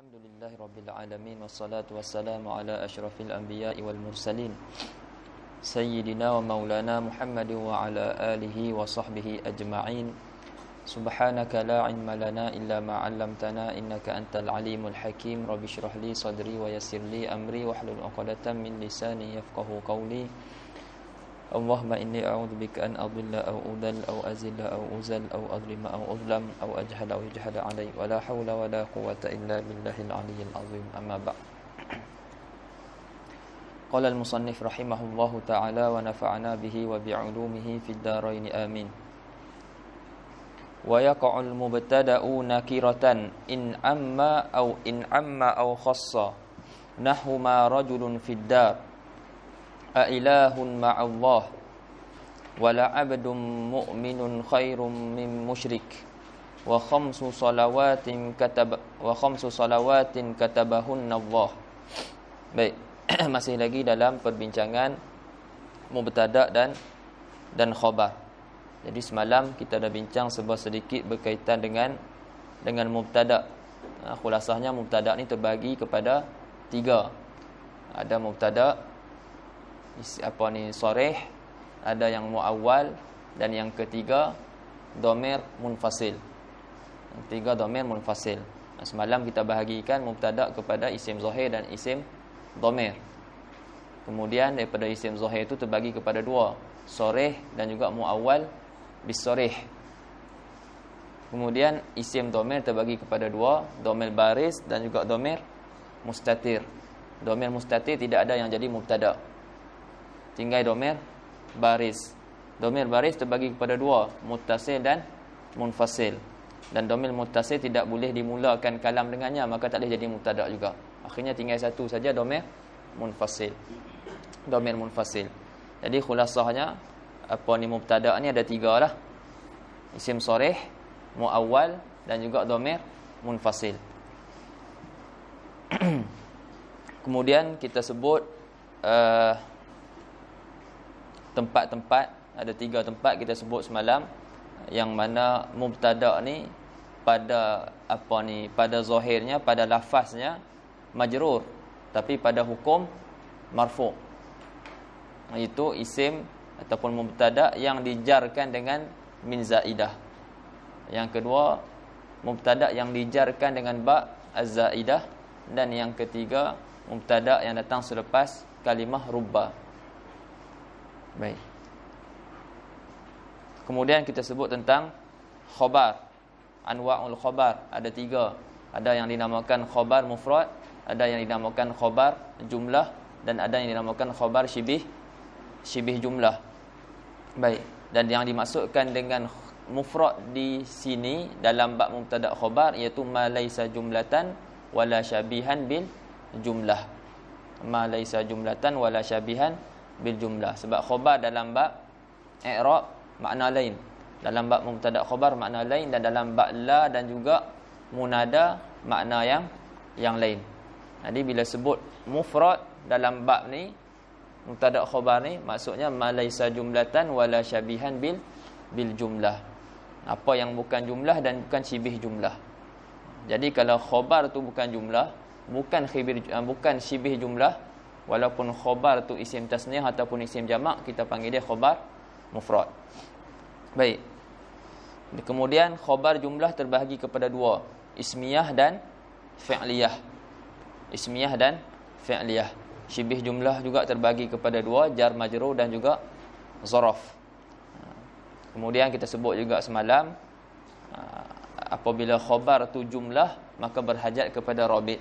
الحمد لله رب العالمين والصلاة والسلام على أشرف الأنبياء والمرسلين سيدنا ومولانا محمد وعلى آله وصحبه أجمعين سبحانك لا علم لنا إلا ما علمتنا إنك أنت العليم الحكيم رب اشرح لي صدري ويسر لي أمري واحلل عقدة من لساني يفقه قولي اللهم إني أعوذ بك أن أضل أو أضل أو أزل أو أزل أو أظلم أو أظلم أو أجهل أو يجهل علي ولا حول ولا قوة إلا بالله العلي العظيم أما بعد قال المصنف رحمه الله تعالى ونفعنا به وبعلومه في الدارين آمين ويقع المبتدأ نكرة إن أما أو إن عم أو خص نحو ما رجل في الدار a'ilahun ma'allah wala abdun mu'minun khairum min musyrik wa khamsu salawatin katab wa khamsu salawatin katabahunna Allah baik masih lagi dalam perbincangan mubtada dan dan khabar jadi semalam kita dah bincang sebuah sedikit berkaitan dengan dengan mubtada ah, khulasahnya mubtada ni terbagi kepada tiga ada mubtada apa ni sharih ada yang muawwal dan yang ketiga domir munfasil yang ketiga domir munfasil semalam kita bahagikan mubtada kepada isim zahir dan isim domir kemudian daripada isim zahir itu terbagi kepada dua sharih dan juga muawwal bisharih kemudian isim domir terbagi kepada dua domir baris dan juga domir mustatir domir mustatir tidak ada yang jadi mubtada' tinggal domir baris domir baris terbagi kepada dua mutasil dan munfasil dan domir mutasil tidak boleh dimulakan kalam dengannya maka tak boleh jadi mutadak juga akhirnya tinggal satu saja domir munfasil domir munfasil jadi khulasahnya apa ni mubtada ni ada tiga lah isim sharih muawwal dan juga domir munfasil kemudian kita sebut uh, tempat-tempat ada tiga tempat kita sebut semalam yang mana mubtada ni pada apa ni pada zahirnya pada lafaznya majrur tapi pada hukum marfu itu isim ataupun mubtada yang dijarkan dengan min zaidah yang kedua mubtada yang dijarkan dengan ba zaidah dan yang ketiga mubtada yang datang selepas kalimah rubba Baik. Kemudian kita sebut tentang khobar. Anwa'ul khobar. Ada tiga. Ada yang dinamakan khobar mufrad, ada yang dinamakan khobar jumlah, dan ada yang dinamakan khobar syibih, syibih jumlah. Baik. Dan yang dimaksudkan dengan mufrad di sini dalam bab mubtada' khobar iaitu ma laisa jumlatan wala syabihan bil jumlah. Ma laisa jumlatan wala syabihan bil jumlah sebab khobar dalam bab i'rab makna lain dalam bab mubtada khobar makna lain dan dalam bab la dan juga munada makna yang yang lain jadi bila sebut mufrad dalam bab ni mubtada khobar ni maksudnya malaisa jumlatan wala syabihan bil bil jumlah apa yang bukan jumlah dan bukan sibih jumlah jadi kalau khobar tu bukan jumlah bukan khibir eh, bukan sibih jumlah walaupun khobar tu isim tasniah ataupun isim jamak kita panggil dia khobar mufrad baik kemudian khobar jumlah terbahagi kepada dua ismiyah dan fi'liyah ismiyah dan fi'liyah syibih jumlah juga terbahagi kepada dua jar majrur dan juga zaraf kemudian kita sebut juga semalam apabila khobar tu jumlah maka berhajat kepada rabit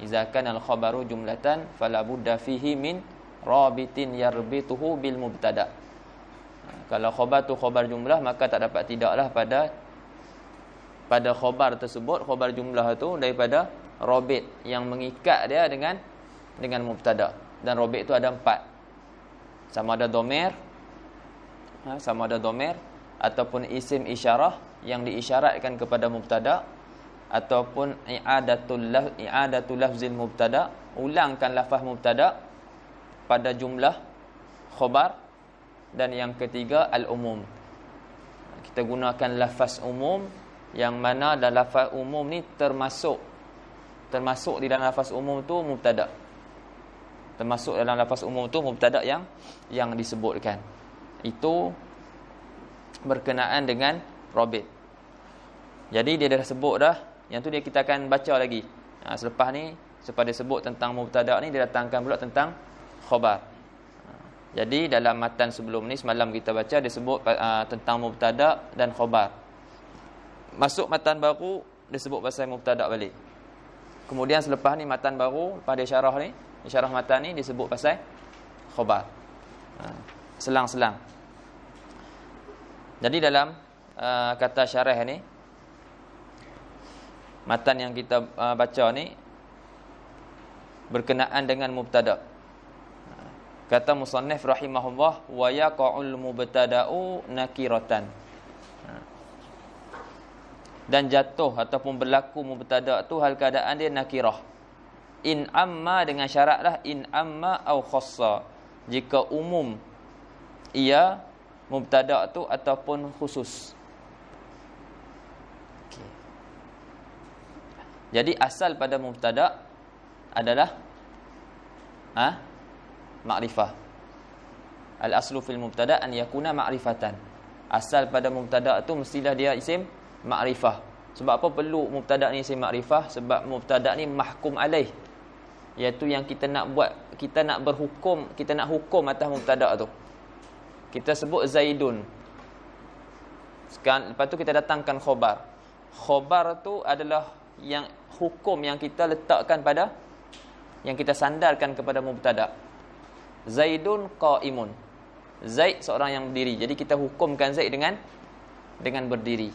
Izahkan al khabaru jumlatan falabudda fihi min rabitin yarbituhu bil mubtada kalau khabar tu khabar jumlah maka tak dapat tidaklah pada pada khabar tersebut khabar jumlah tu daripada rabit yang mengikat dia dengan dengan mubtada dan rabit tu ada empat sama ada domer ha, sama ada domer ataupun isim isyarah yang diisyaratkan kepada mubtada ataupun i'adatul laf i'adatul lafzil mubtada ulangkan lafaz mubtada pada jumlah khabar dan yang ketiga al umum kita gunakan lafaz umum yang mana dalam lafaz umum ni termasuk termasuk di dalam lafaz umum tu mubtada termasuk dalam lafaz umum tu mubtada yang yang disebutkan itu berkenaan dengan robit jadi dia dah sebut dah yang tu dia kita akan baca lagi. Ha, selepas ni selepas dia sebut tentang mubtada ni dia datangkan pula tentang khabar. Ha, jadi dalam matan sebelum ni semalam kita baca dia sebut ha, tentang mubtada dan khabar. Masuk matan baru dia sebut pasal mubtada balik. Kemudian selepas ni matan baru pada syarah ni, syarah matan ni disebut pasal khabar. Ha, selang-selang. jadi dalam uh, kata syarah ni matan yang kita uh, baca ni berkenaan dengan mubtada kata musannif rahimahullah wa yaqa'ul mubtada'u nakiratan dan jatuh ataupun berlaku mubtada tu hal keadaan dia nakirah in amma dengan syaratlah in amma au khassa jika umum ia mubtada tu ataupun khusus Jadi asal pada mubtada adalah ha? makrifah. Al aslu fil mubtada an yakuna makrifatan Asal pada mubtada tu mestilah dia isim makrifah. Sebab apa perlu mubtada ni isim makrifah? Sebab mubtada ni mahkum alaih. Iaitu yang kita nak buat, kita nak berhukum, kita nak hukum atas mubtada tu. Kita sebut Zaidun. Sekarang, lepas tu kita datangkan khobar. Khobar tu adalah yang hukum yang kita letakkan pada yang kita sandarkan kepada mubtada. Zaidun qaimun. Zaid seorang yang berdiri. Jadi kita hukumkan Zaid dengan dengan berdiri.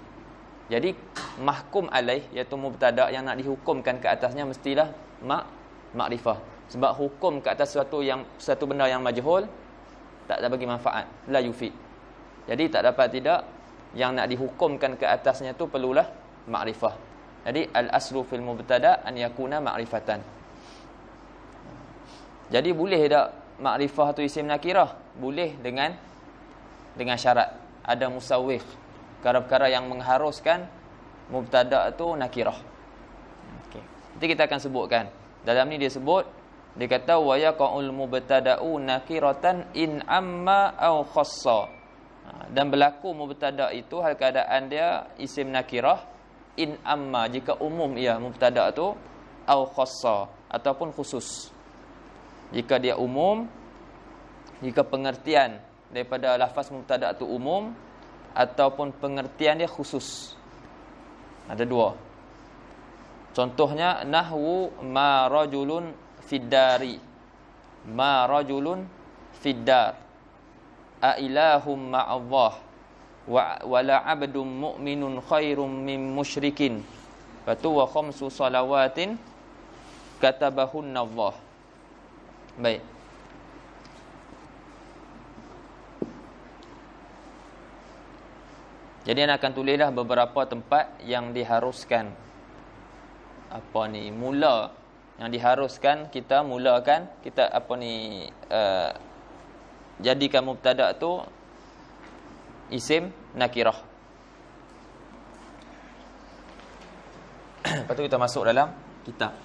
Jadi mahkum alaih iaitu mubtada yang nak dihukumkan ke atasnya mestilah mak makrifah. Sebab hukum ke atas sesuatu yang satu benda yang majhul tak ada bagi manfaat, la yufid. Jadi tak dapat tidak yang nak dihukumkan ke atasnya tu perlulah makrifah. Jadi al-aslu fil mubtada an yakuna ma'rifatan. Jadi boleh tak makrifah tu isim nakirah? Boleh dengan dengan syarat ada musawwif. Perkara-perkara yang mengharuskan mubtada tu nakirah. Okey. Nanti kita akan sebutkan. Dalam ni dia sebut dia kata wa yaqul mubtada'u nakiratan in amma au khassa. Ha, dan berlaku mubtada itu hal keadaan dia isim nakirah in amma jika umum ia mubtada tu au khassa ataupun khusus jika dia umum jika pengertian daripada lafaz mubtada tu umum ataupun pengertian dia khusus ada dua contohnya nahwu ma rajulun fiddari ma rajulun fiddar a ilahum ma allah wa wala abdun mu'minun khairum min musyrikin batu wa khamsu salawatin katabahunna Allah baik Jadi anak akan tulislah beberapa tempat yang diharuskan apa ni mula yang diharuskan kita mulakan kita apa ni uh, jadikan mubtada tu isim nakirah. Lepas tu kita masuk dalam kitab.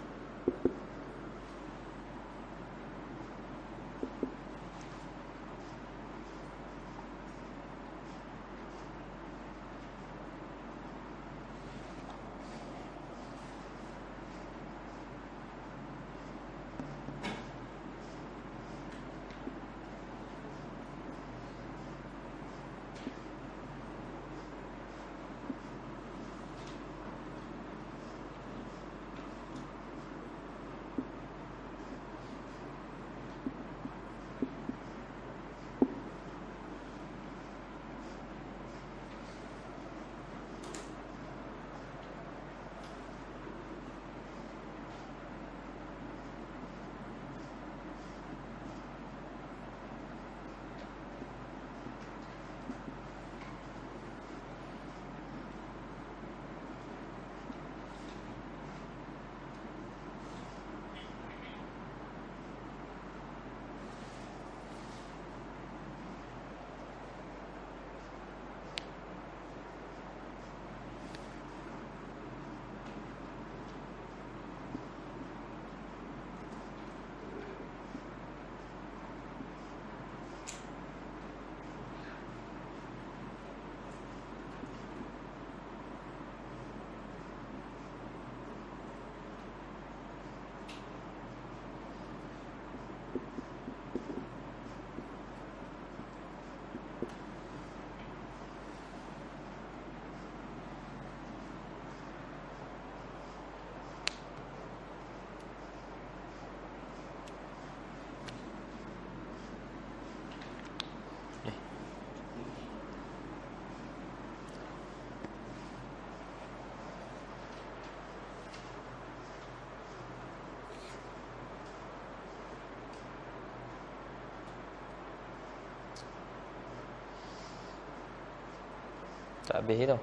tak habis tu.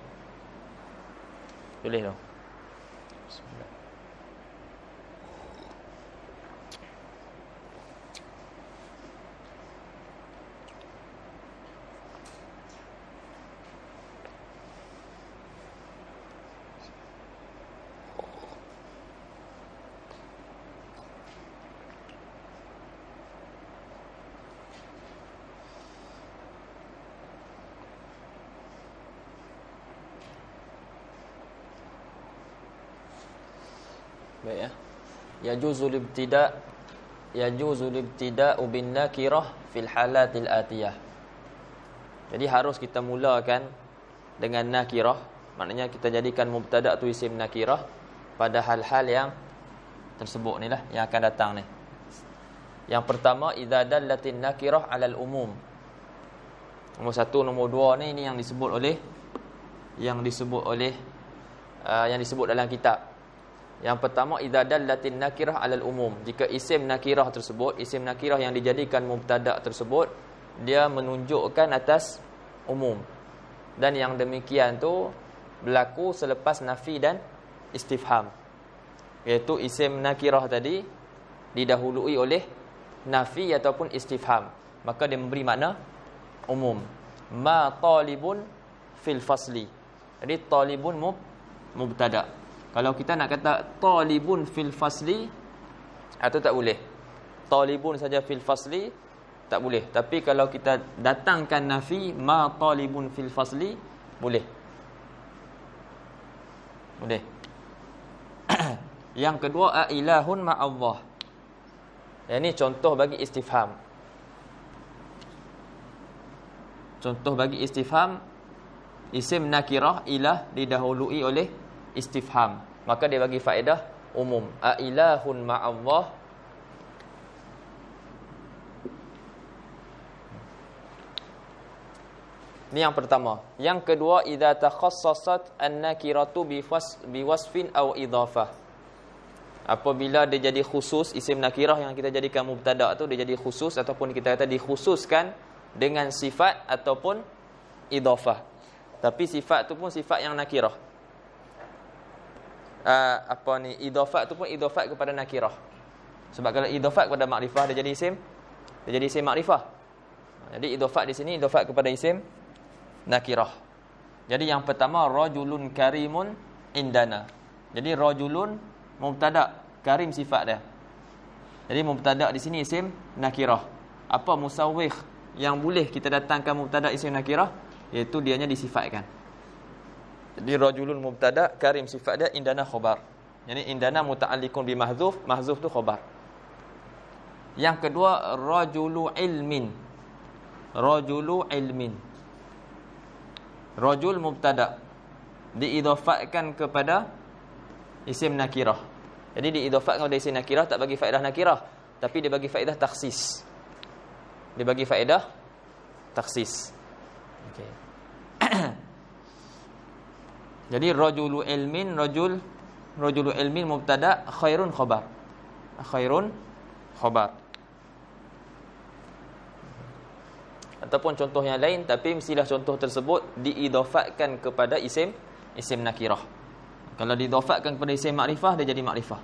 Boleh tu. Baik ya. Ya juzul ibtida' ya juzul ibtida'u bin nakirah fil halatil atiyah. Jadi harus kita mulakan dengan nakirah, maknanya kita jadikan mubtada' tu isim nakirah pada hal-hal yang tersebut nilah yang akan datang ni. Yang pertama idza latin nakirah 'alal umum. Nombor satu, nombor dua ni ini yang disebut oleh yang disebut oleh uh, yang disebut dalam kitab yang pertama idadal latin nakirah alal umum. Jika isim nakirah tersebut, isim nakirah yang dijadikan mubtada tersebut, dia menunjukkan atas umum. Dan yang demikian tu berlaku selepas nafi dan istifham. Iaitu isim nakirah tadi didahului oleh nafi ataupun istifham. Maka dia memberi makna umum. Ma talibun fil fasli. Jadi talibun mub mubtada'. Kalau kita nak kata talibun fil fasli atau ah, tak boleh. Talibun saja fil fasli tak boleh. Tapi kalau kita datangkan nafi ma talibun fil fasli boleh. Boleh. Yang kedua a ilahun ma Allah. Ini contoh bagi istifham. Contoh bagi istifham isim nakirah ilah didahului oleh istifham maka dia bagi faedah umum a ilahun ma Allah ni yang pertama yang kedua idza takhassasat annakiratu bi wasfin aw idafah apabila dia jadi khusus isim nakirah yang kita jadikan mubtada tu dia jadi khusus ataupun kita kata dikhususkan dengan sifat ataupun idafah tapi sifat tu pun sifat yang nakirah uh, apa ni idafat tu pun idafat kepada nakirah. Sebab kalau idafat kepada makrifah dia jadi isim dia jadi isim makrifah. Jadi idafat di sini idafat kepada isim nakirah. Jadi yang pertama rajulun karimun indana. Jadi rajulun mubtada karim sifat dia. Jadi mubtada di sini isim nakirah. Apa musawwikh yang boleh kita datangkan mubtada isim nakirah iaitu dianya disifatkan di rajulun mubtada karim sifat dia indana khobar yani indana muta'alliqun bi mahdhuf mahdhuf tu khobar yang kedua rajulu ilmin rajulu ilmin rajul mubtada diidhafatkan kepada isim nakirah jadi diidhafatkan kepada isim nakirah tak bagi faedah nakirah tapi dia bagi faedah taksis dia bagi faedah taksis okey Jadi rajulu ilmin rajul rajulu ilmin mubtada khairun khabar. Khairun khabar. Ataupun contoh yang lain tapi mestilah contoh tersebut diidhafatkan kepada isim isim nakirah. Kalau diidhafatkan kepada isim makrifah dia jadi makrifah.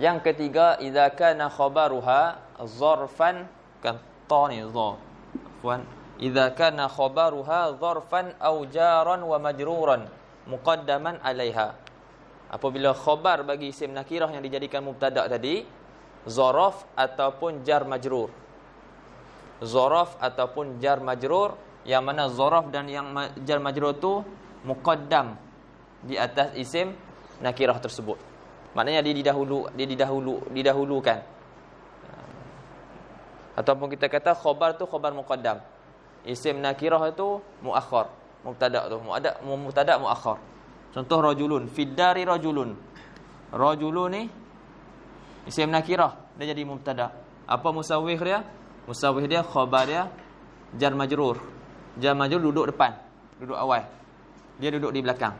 Yang ketiga idza kana khabaruha zarfan kan ta ni za. Fuan idza kana khabaruha dharfan aw jaran wa majruran muqaddaman 'alaiha apabila khabar bagi isim nakirah yang dijadikan mubtadak tadi zaraf ataupun jar majrur zaraf ataupun jar majrur yang mana zaraf dan yang jar majrur tu muqaddam di atas isim nakirah tersebut maknanya dia didahulu dia didahulu didahulukan ataupun kita kata khabar tu khabar muqaddam Isim nakirah itu muakhar. Mubtada' tu muada' mubtada' muakhar. Contoh rajulun fidari rajulun. Rajulun ni isim nakirah dia jadi mubtada'. Apa musawwih dia? Musawwih dia khabar dia jar majrur. Jar majrur duduk depan, duduk awal. Dia duduk di belakang.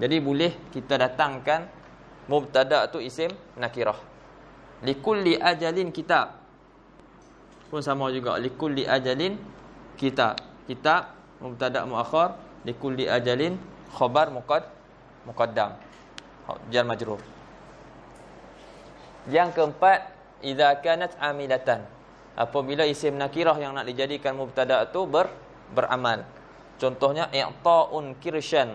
Jadi boleh kita datangkan mubtada' tu isim nakirah. Likulli ajalin kitab. Pun sama juga likulli ajalin kita, kita mubtada muakhar li kulli ajalin khabar muqad muqaddam jar majrur yang keempat idza kanat amilatan apabila isim nakirah yang nak dijadikan mubtada tu ber, beramal contohnya i'taun kirshan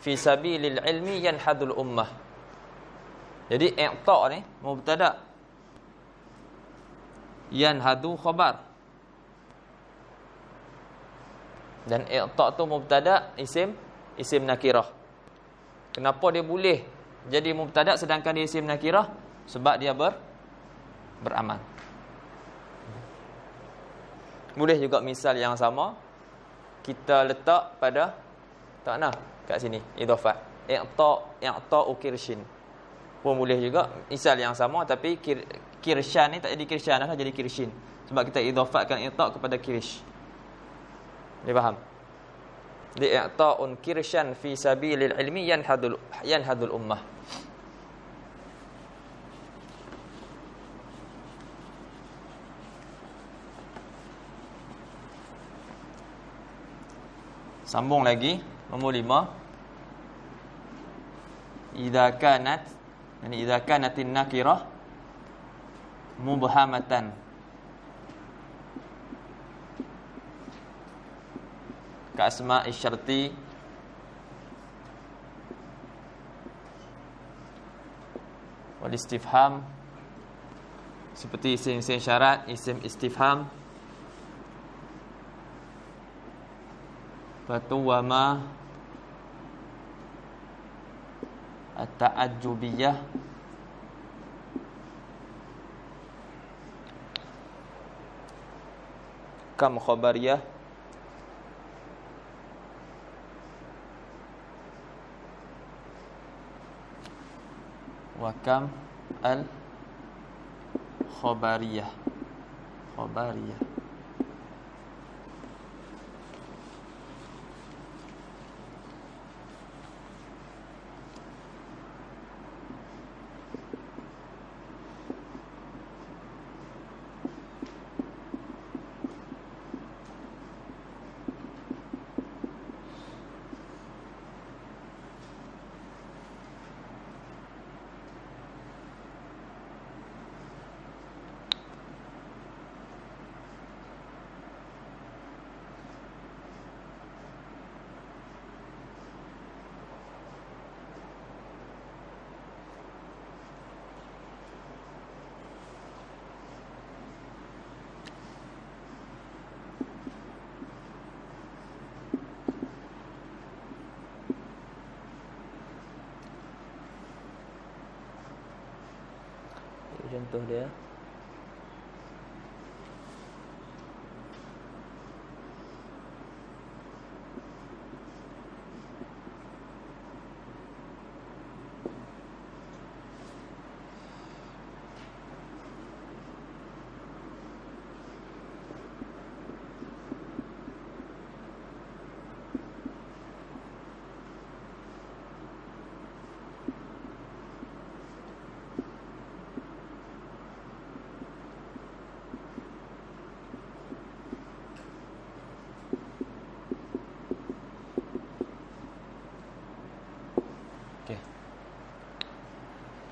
fi sabilil ilmi yanhadul ummah jadi i'ta ni mubtada yanhadu khabar Dan i'ta tu mubtada isim isim nakirah. Kenapa dia boleh jadi mubtada sedangkan dia isim nakirah? Sebab dia ber beramal. Boleh juga misal yang sama kita letak pada tak nah kat sini idafat i'ta i'ta ukirshin pun boleh juga misal yang sama tapi kir, kirshan ni tak jadi kirshan lah jadi kirshin sebab kita idafatkan i'ta kepada kirish Ni faham? Di'ta'un kirsyan fi sabilil ilmi yanhadul yanhadul ummah. Sambung lagi nombor 5. Idza kanat, yani idza kanatin nakirah mubhamatan ke asma isyarti wal istifham seperti isim-isim syarat isim istifham batu wa ma at-ta'ajjubiyah kam khabariyah وكم الخبرية خبرية contoh dia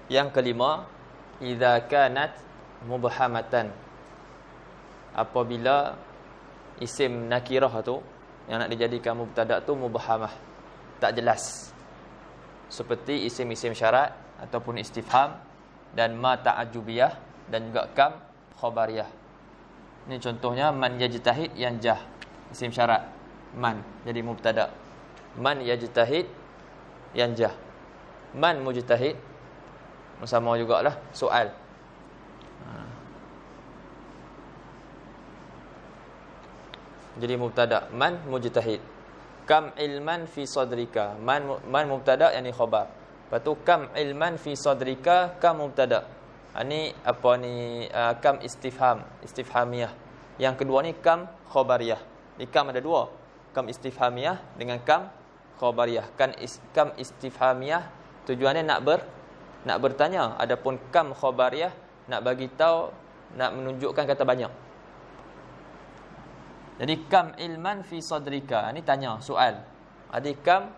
Yang kelima Iza kanat mubahamatan Apabila Isim nakirah tu Yang nak dijadikan mubtadak tu Mubahamah Tak jelas Seperti isim-isim syarat Ataupun istifham Dan ma ta'ajubiyah Dan juga kam khobariyah Ini contohnya Man yajitahid yang jah Isim syarat Man Jadi mubtadak Man yajitahid yang jah Man mujtahid sama lah soal ha. jadi mubtada man mujtahid kam ilman fi sadrika man man mubtada yani khabar lepas tu kam ilman fi sadrika kam mubtada ini ha, apa ni uh, kam istifham istifhamiyah yang kedua ni kam khabariyah ni kam ada dua kam istifhamiyah dengan kam khabariyah kan is, kam istifhamiyah tujuannya nak ber nak bertanya adapun kam khabariyah nak bagi tahu nak menunjukkan kata banyak jadi kam ilman fi sadrika ni tanya soal Ada kam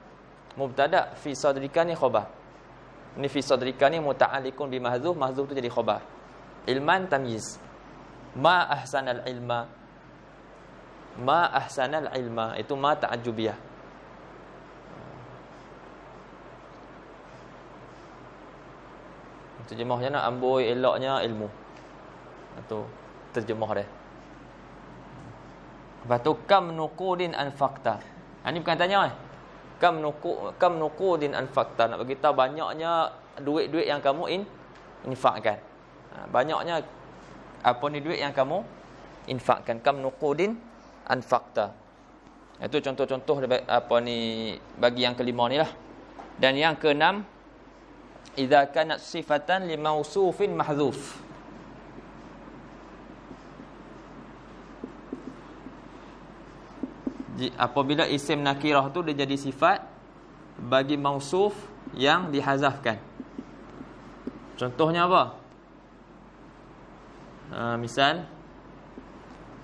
mubtada fi sadrika ni khabar ni fi sadrika ni muta'alliqun bi mahdhuf mahdhuf tu jadi khabar ilman tamyiz ma ahsanal ilma ma ahsanal ilma itu ma ta'ajjubiyah Terjemah macam Amboi eloknya ilmu. Itu terjemah dia. Lepas tu, kam nukudin anfakta. Ini ha, bukan tanya. Eh? Kam, nuku, kam nukudin anfakta. Nak beritahu banyaknya duit-duit yang kamu in, infakkan. Ha, banyaknya apa ni duit yang kamu infakkan. Kam nukudin anfakta. Itu contoh-contoh apa ni bagi yang kelima ni lah. Dan yang keenam, idza kanat sifatan li mausufin mahdhuf apabila isim nakirah tu dia jadi sifat bagi mausuf yang dihazafkan contohnya apa uh, misal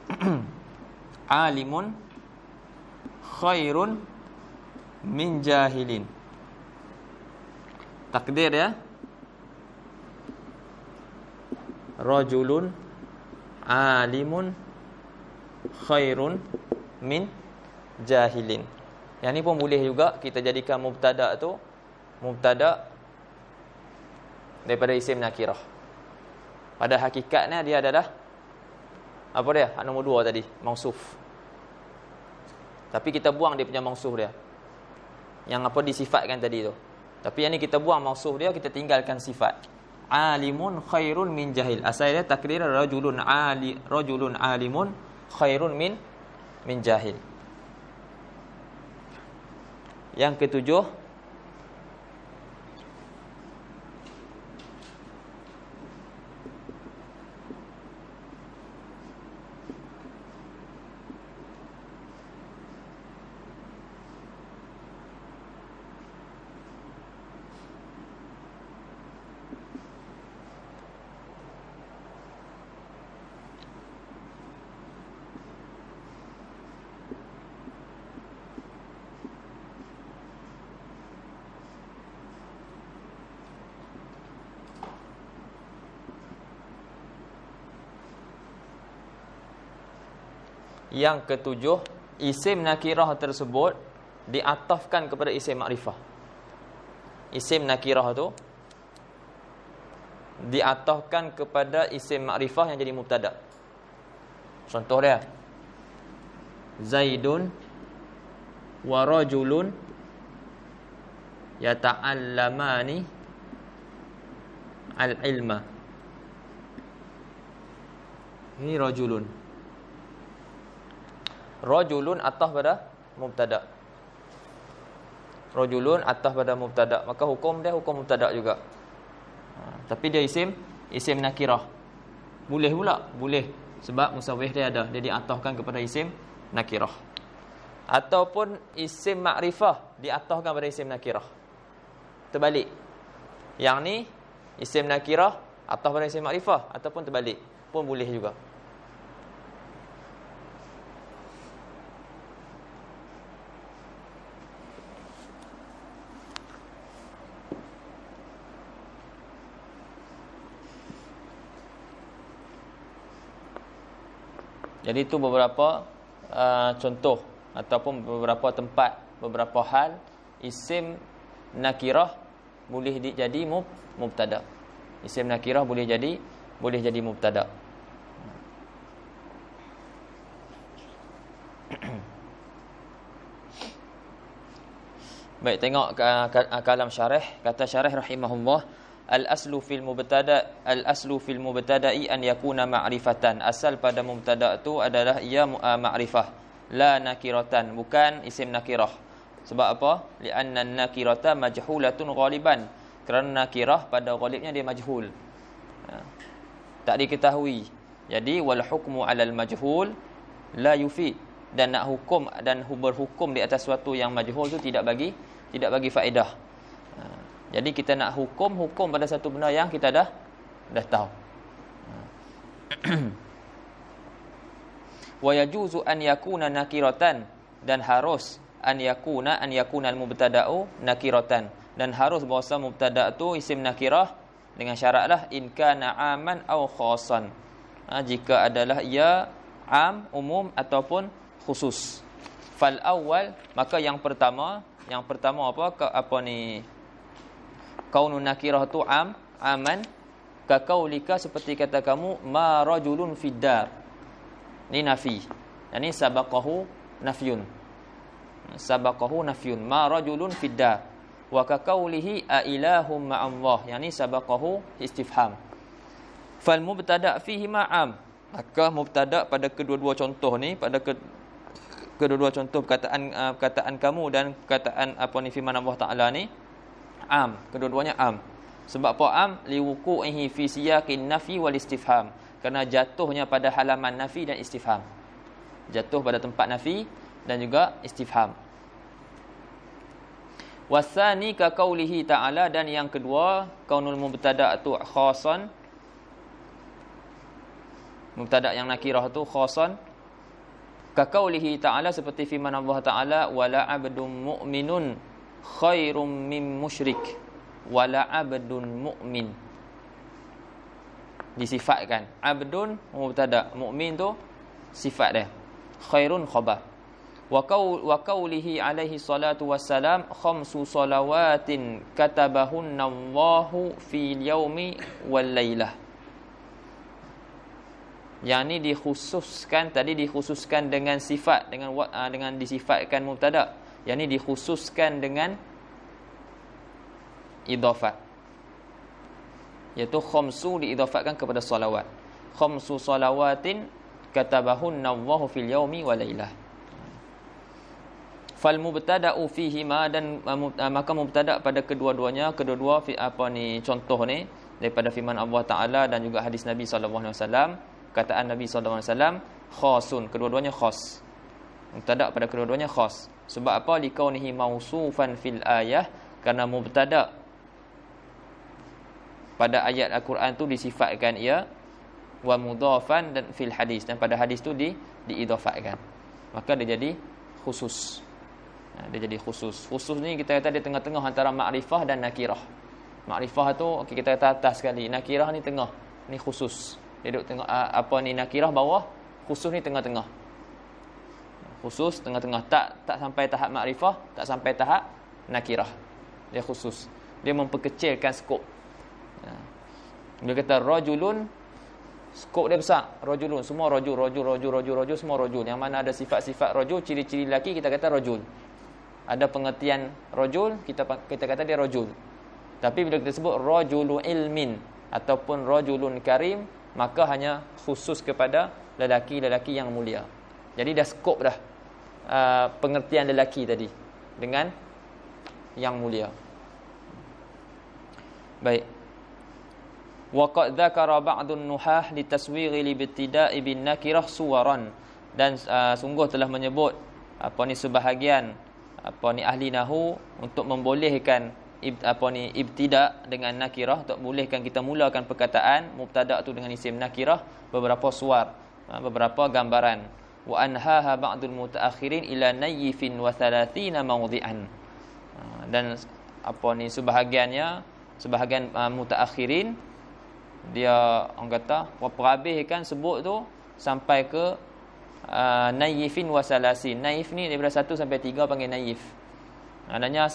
alimun khairun min jahilin takdir ya rajulun alimun khairun min jahilin yang ni pun boleh juga kita jadikan mubtada tu mubtada daripada isim nakirah pada hakikatnya dia ada dah apa dia hak nombor dua tadi mausuf tapi kita buang dia punya mausuf dia yang apa disifatkan tadi tu tapi yang ni kita buang mausuf dia, kita tinggalkan sifat. Alimun khairun min jahil. Asal dia takdir rajulun ali rajulun alimun khairun min min jahil. Yang ketujuh, yang ketujuh isim nakirah tersebut diatafkan kepada isim makrifah isim nakirah tu diatafkan kepada isim makrifah yang jadi mubtada contoh dia zaidun wa rajulun yata'allamani al-ilma ini rajulun rajulun atas pada mubtada rajulun atas pada mubtada maka hukum dia hukum mubtada juga ha, tapi dia isim isim nakirah boleh pula boleh sebab musawih dia ada dia diatahkan kepada isim nakirah ataupun isim makrifah diatahkan kepada isim nakirah terbalik yang ni isim nakirah atau pada isim makrifah ataupun terbalik pun boleh juga Jadi itu beberapa uh, contoh ataupun beberapa tempat, beberapa hal isim nakirah boleh jadi mub, mubtada. Isim nakirah boleh jadi boleh jadi mubtada. Baik tengok uh, uh kalam syarah kata syarah rahimahullah Al-aslu fil mubtada al-aslu fil mubtada'i an yakuna ma'rifatan. Asal pada mubtada' tu adalah ia ah, ma'rifah. La nakiratan, bukan isim nakirah. Sebab apa? Li'anna nakirata majhulatun ghaliban. Kerana nakirah pada ghalibnya dia majhul. Ha. Tak diketahui. Jadi wal hukmu 'alal majhul la yufi dan nak hukum dan berhukum di atas suatu yang majhul tu tidak bagi tidak bagi faedah. Jadi kita nak hukum hukum pada satu benda yang kita dah dah tahu. Hmm. Wa yajuzu an yakuna nakiratan dan harus an yakuna an yakuna mubtada'u nakiratan dan harus bahasa mubtada' tu isim nakirah dengan syaratlah in kana aman aw khosan ha, jika adalah ia am umum ataupun khusus fal awal maka yang pertama yang pertama apa ke, apa ni kaunun nakirah tu am aman ka kaulika seperti kata kamu ma rajulun fiddar ni nafi dan ni sabaqahu nafyun sabaqahu nafyun ma rajulun fiddar wa ka kaulihi a ilahum ma allah yang ni sabaqahu istifham fal mubtada fihi ma am maka mubtada pada kedua-dua contoh ni pada ke kedua-dua contoh perkataan uh, perkataan kamu dan perkataan apa ni firman Allah Taala ni am kedua-duanya am sebab apa am liwuqu'ihi fi siyaqin nafi wal istifham kerana jatuhnya pada halaman nafi dan istifham jatuh pada tempat nafi dan juga istifham wasani ka qawlihi ta'ala dan yang kedua kaunul mubtada tu khasan mubtada yang nakirah tu khosan. ka qawlihi ta'ala seperti firman Allah ta'ala wala 'abdun mu'minun khairum min musyrik wala abdun mu'min disifatkan abdun mubtada mukmin tu sifat dia khairun khabar wa qaul wa qaulihi alaihi salatu wassalam khamsu salawatin katabahunna Allahu fi yaumi wal lailah yang dikhususkan tadi dikhususkan dengan sifat dengan ah, dengan disifatkan mubtada' Yang dikhususkan dengan idhafat. Yaitu khamsu diidhafatkan kepada salawat. Khamsu salawatin katabahun nawahu fil yaumi wa laylah. Fal mubtada'u fihi ma dan eh, maka mubtada' pada kedua-duanya, kedua-dua fi apa ni contoh ni daripada firman Allah Taala dan juga hadis Nabi sallallahu alaihi wasallam, kataan Nabi sallallahu alaihi wasallam khasun, kedua-duanya khas. Mubtada' pada kedua-duanya khas. Sebab apa likaunihi mausufan fil ayah kerana mubtada pada ayat Al-Quran tu disifatkan ia wa mudhafan dan fil hadis dan pada hadis tu di diidhafatkan. Maka dia jadi khusus. Ha, dia jadi khusus. Khusus ni kita kata dia tengah-tengah antara ma'rifah dan nakirah. Ma'rifah tu okay, kita kata atas sekali. Nakirah ni tengah. Ni khusus. Dia duduk tengah apa ni nakirah bawah. Khusus ni tengah-tengah khusus tengah-tengah tak tak sampai tahap makrifah tak sampai tahap nakirah dia khusus dia memperkecilkan skop ya. dia kata rajulun skop dia besar rajulun semua rajul rajul rajul rajul rajul semua rajul yang mana ada sifat-sifat rajul ciri-ciri lelaki kita kata rajul ada pengertian rajul kita kita kata dia rajul tapi bila kita sebut rajulu ilmin ataupun rajulun karim maka hanya khusus kepada lelaki-lelaki yang mulia jadi dah skop dah uh, pengertian lelaki tadi dengan yang mulia. Baik. Wa qad dzakara ba'dun nuhah li taswiri li ibtida'i bin nakirah suwaran dan uh, sungguh telah menyebut apa ni sebahagian apa ni ahli nahu untuk membolehkan ibt apa ni ibtida' dengan nakirah untuk bolehkan kita mulakan perkataan mubtada' tu dengan isim nakirah beberapa suar ha, beberapa gambaran وأنهاها بعض ila إلى نيف وثلاثين موضعا dan apa ni sebahagiannya sebahagian uh, mutaakhirin dia orang kata perhabis kan sebut tu sampai ke uh, ha, naifin wa salasi naif ni daripada 1 sampai 3 panggil naif adanya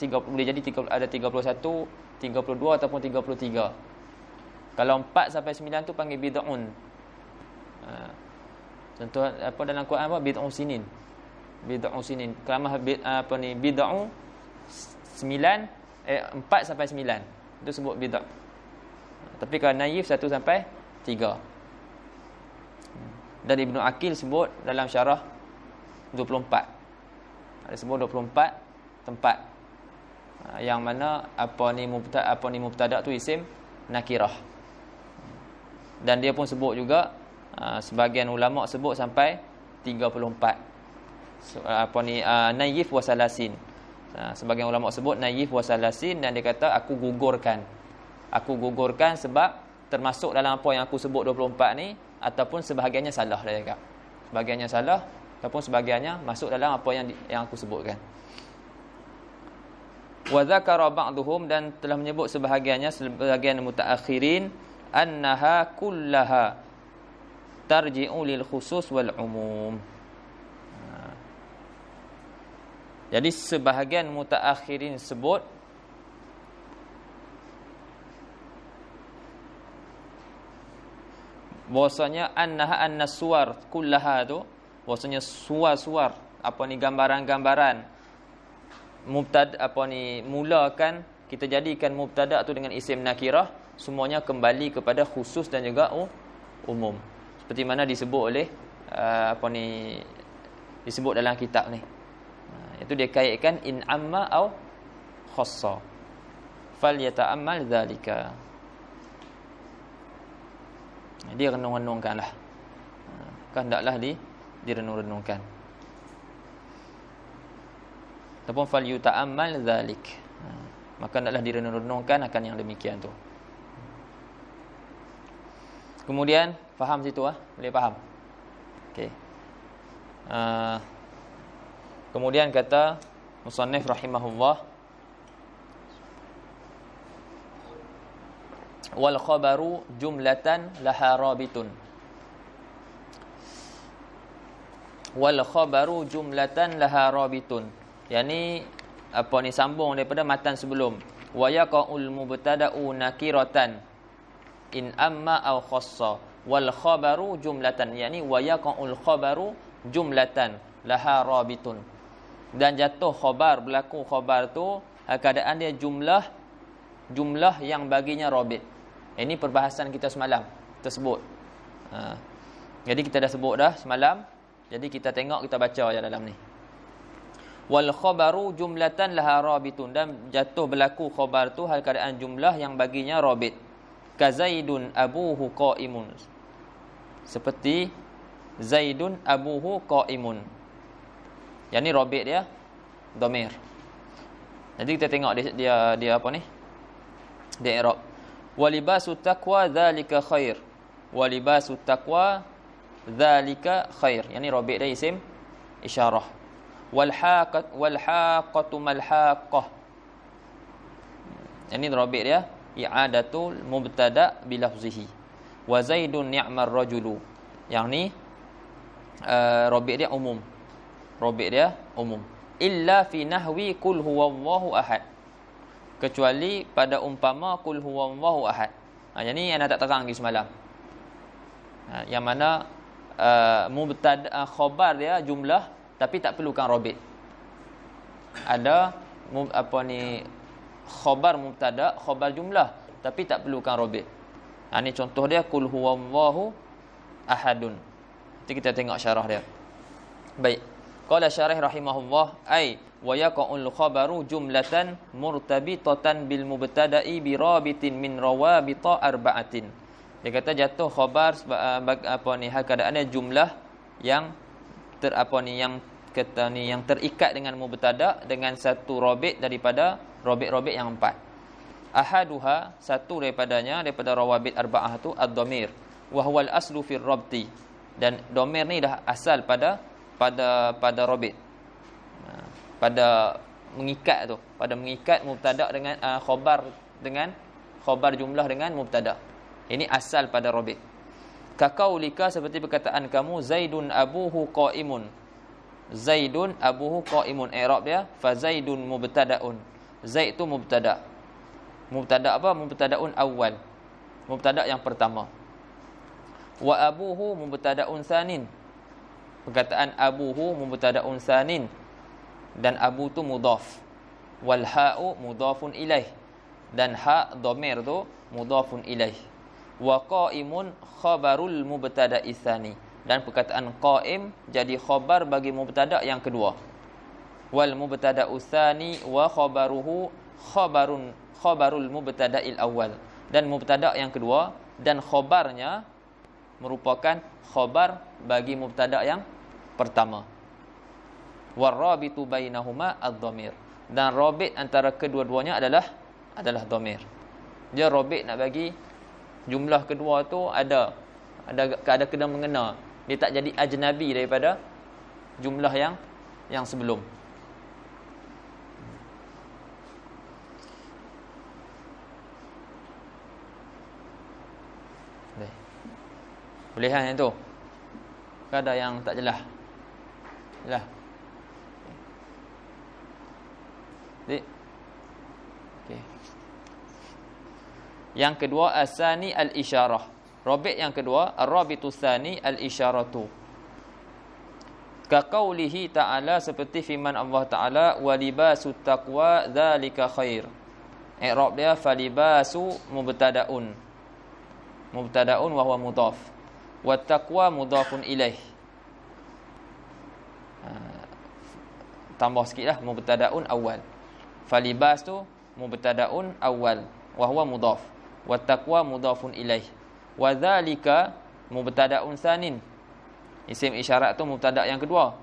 tiga boleh jadi 30, ada 31 32 ataupun 33 kalau 4 sampai 9 tu panggil bid'un ha, Contoh apa dalam Quran apa bid'u sinin. Bid'u sinin. mah bid apa ni bid'u 9 eh 4 sampai 9. Itu sebut bid'ah. Tapi kalau naif 1 sampai 3. Dan Ibnu Aqil sebut dalam syarah 24. ada sebut 24 tempat. Ha, yang mana apa ni mubtada apa ni mubtada tu isim nakirah. Dan dia pun sebut juga Ah, sebahagian ulama sebut sampai 34 so, ah, apa ni uh, naif wasalasin uh, sebagian ulama sebut naif wasalasin dan dia kata aku gugurkan aku gugurkan sebab termasuk dalam apa yang aku sebut 24 ni ataupun sebahagiannya salah dia kata, sebahagiannya salah ataupun sebahagiannya masuk dalam apa yang yang aku sebutkan wa zakara ba'dhum dan telah menyebut sebahagiannya sebahagian mutaakhirin annaha kullaha tarji'u lil khusus wal umum. Ha. Jadi sebahagian mutaakhirin sebut bahwasanya annaha annaswar kullaha tu bahwasanya suar-suar apa ni gambaran-gambaran mubtad apa ni mulakan kita jadikan mubtada tu dengan isim nakirah semuanya kembali kepada khusus dan juga umum seperti mana disebut oleh uh, apa ni disebut dalam kitab ni. Uh, itu dia kaitkan in amma au khassa. Fal yata'ammal dhalika. Jadi renung-renungkanlah. Ha uh, kan daklah di direnung-renungkan. Ataupun fal yata'ammal dhalik. Ha maka daklah direnung-renungkan akan yang demikian tu. Kemudian Faham situ ah? Boleh faham? Okey. Uh, kemudian kata musannif rahimahullah wal khabaru jumlatan laha rabitun. Wal khabaru jumlatan laha rabitun. Yani apa ni sambung daripada matan sebelum. Wa yaqa'ul mubtada'u nakiratan in amma aw khassah wal khabaru jumlatan yani wa yaqul khabaru jumlatan laha rabitun dan jatuh khabar berlaku khabar tu eh, keadaan dia jumlah jumlah yang baginya rabit eh, ini perbahasan kita semalam tersebut ha. jadi kita dah sebut dah semalam jadi kita tengok kita baca ayat dalam ni wal khabaru jumlatan laha rabitun dan jatuh berlaku khabar tu hal keadaan jumlah yang baginya rabit kazaidun abuhu qaimun seperti Zaidun abuhu qaimun. Yang ni robek dia domir. Jadi kita tengok dia dia, dia apa ni? Dia i'rab. Walibasu taqwa zalika khair. Walibasu taqwa zalika khair. Yang ni robek dia isim isyarah. Walhaqat walhaqatu malhaqah. Yang ni robek dia i'adatul mubtada bilafzihi wa zaidun ni'mar rajulu yang ni uh, dia umum rabi' dia umum illa fi nahwi kul huwallahu ahad kecuali pada umpama kul huwallahu ahad ha yang ni ana tak terang lagi semalam ha, yang mana uh, eh, mubtad uh, eh, khabar dia jumlah tapi tak perlukan rabi' ada apa ni khabar mubtada khabar jumlah tapi tak perlukan rabi' Ha, ini contoh dia kul huwallahu ahadun. Nanti kita tengok syarah dia. Baik. Qala syarah rahimahullah ay wa yaqa'ul khabaru jumlatan murtabitatan bil mubtada'i bi rabitin min rawabita arba'atin. Dia kata jatuh khabar ah, apa ni hal keadaannya jumlah yang ter apa ni yang kata ni yang terikat dengan mubtada dengan satu rabit daripada rabit-rabit yang empat ahaduha satu daripadanya daripada rawabit arba'ah tu ad-dhamir wa huwa al-aslu fi rabti dan domir ni dah asal pada pada pada rabit ha, pada mengikat tu pada mengikat mubtada dengan uh, khobar dengan khobar jumlah dengan mubtada ini asal pada rabit kakaulika seperti perkataan kamu zaidun abuhu qaimun zaidun abuhu qaimun i'rab dia fa zaidun mubtadaun zaid tu mubtada' mubtada apa mubtadaun awal mubtada yang pertama wa abuhu mubtadaun sanin perkataan abuhu mubtadaun sanin dan abu tu mudhaf wal ha'u mudhafun ilaih dan ha dhamir tu mudhafun ilaih wa qaimun khabarul mubtada isani dan perkataan qaim jadi khabar bagi mubtada yang kedua wal mubtada usani wa khabaruhu khabarun khabarul mubtada'il awal dan mubtada' yang kedua dan khabarnya merupakan khabar bagi mubtada' yang pertama. Warabitu bainahuma ad-dhamir dan rabit antara kedua-duanya adalah adalah dhamir. Dia rabit nak bagi jumlah kedua tu ada ada ada kena mengena. Dia tak jadi ajnabi daripada jumlah yang yang sebelum. Boleh kan yang tu? Ada yang tak jelas. Jelas. Jadi okay. Yang kedua asani al-isyarah. Robit yang kedua ar-rabitu sani al-isyaratu. Kaqaulihi ta'ala seperti firman Allah Ta'ala walibasu taqwa dzalika khair. Eh Rob dia falibasu mubtadaun. Mubtadaun wa huwa mudhaf wa taqwa mudafun ilaih ha, tambah sikitlah mubtadaun awal falibas tu mubtadaun awal wa huwa mudaf wa taqwa mudafun ilaih wa dhalika mubtadaun sanin isim isyarat tu mubtada yang kedua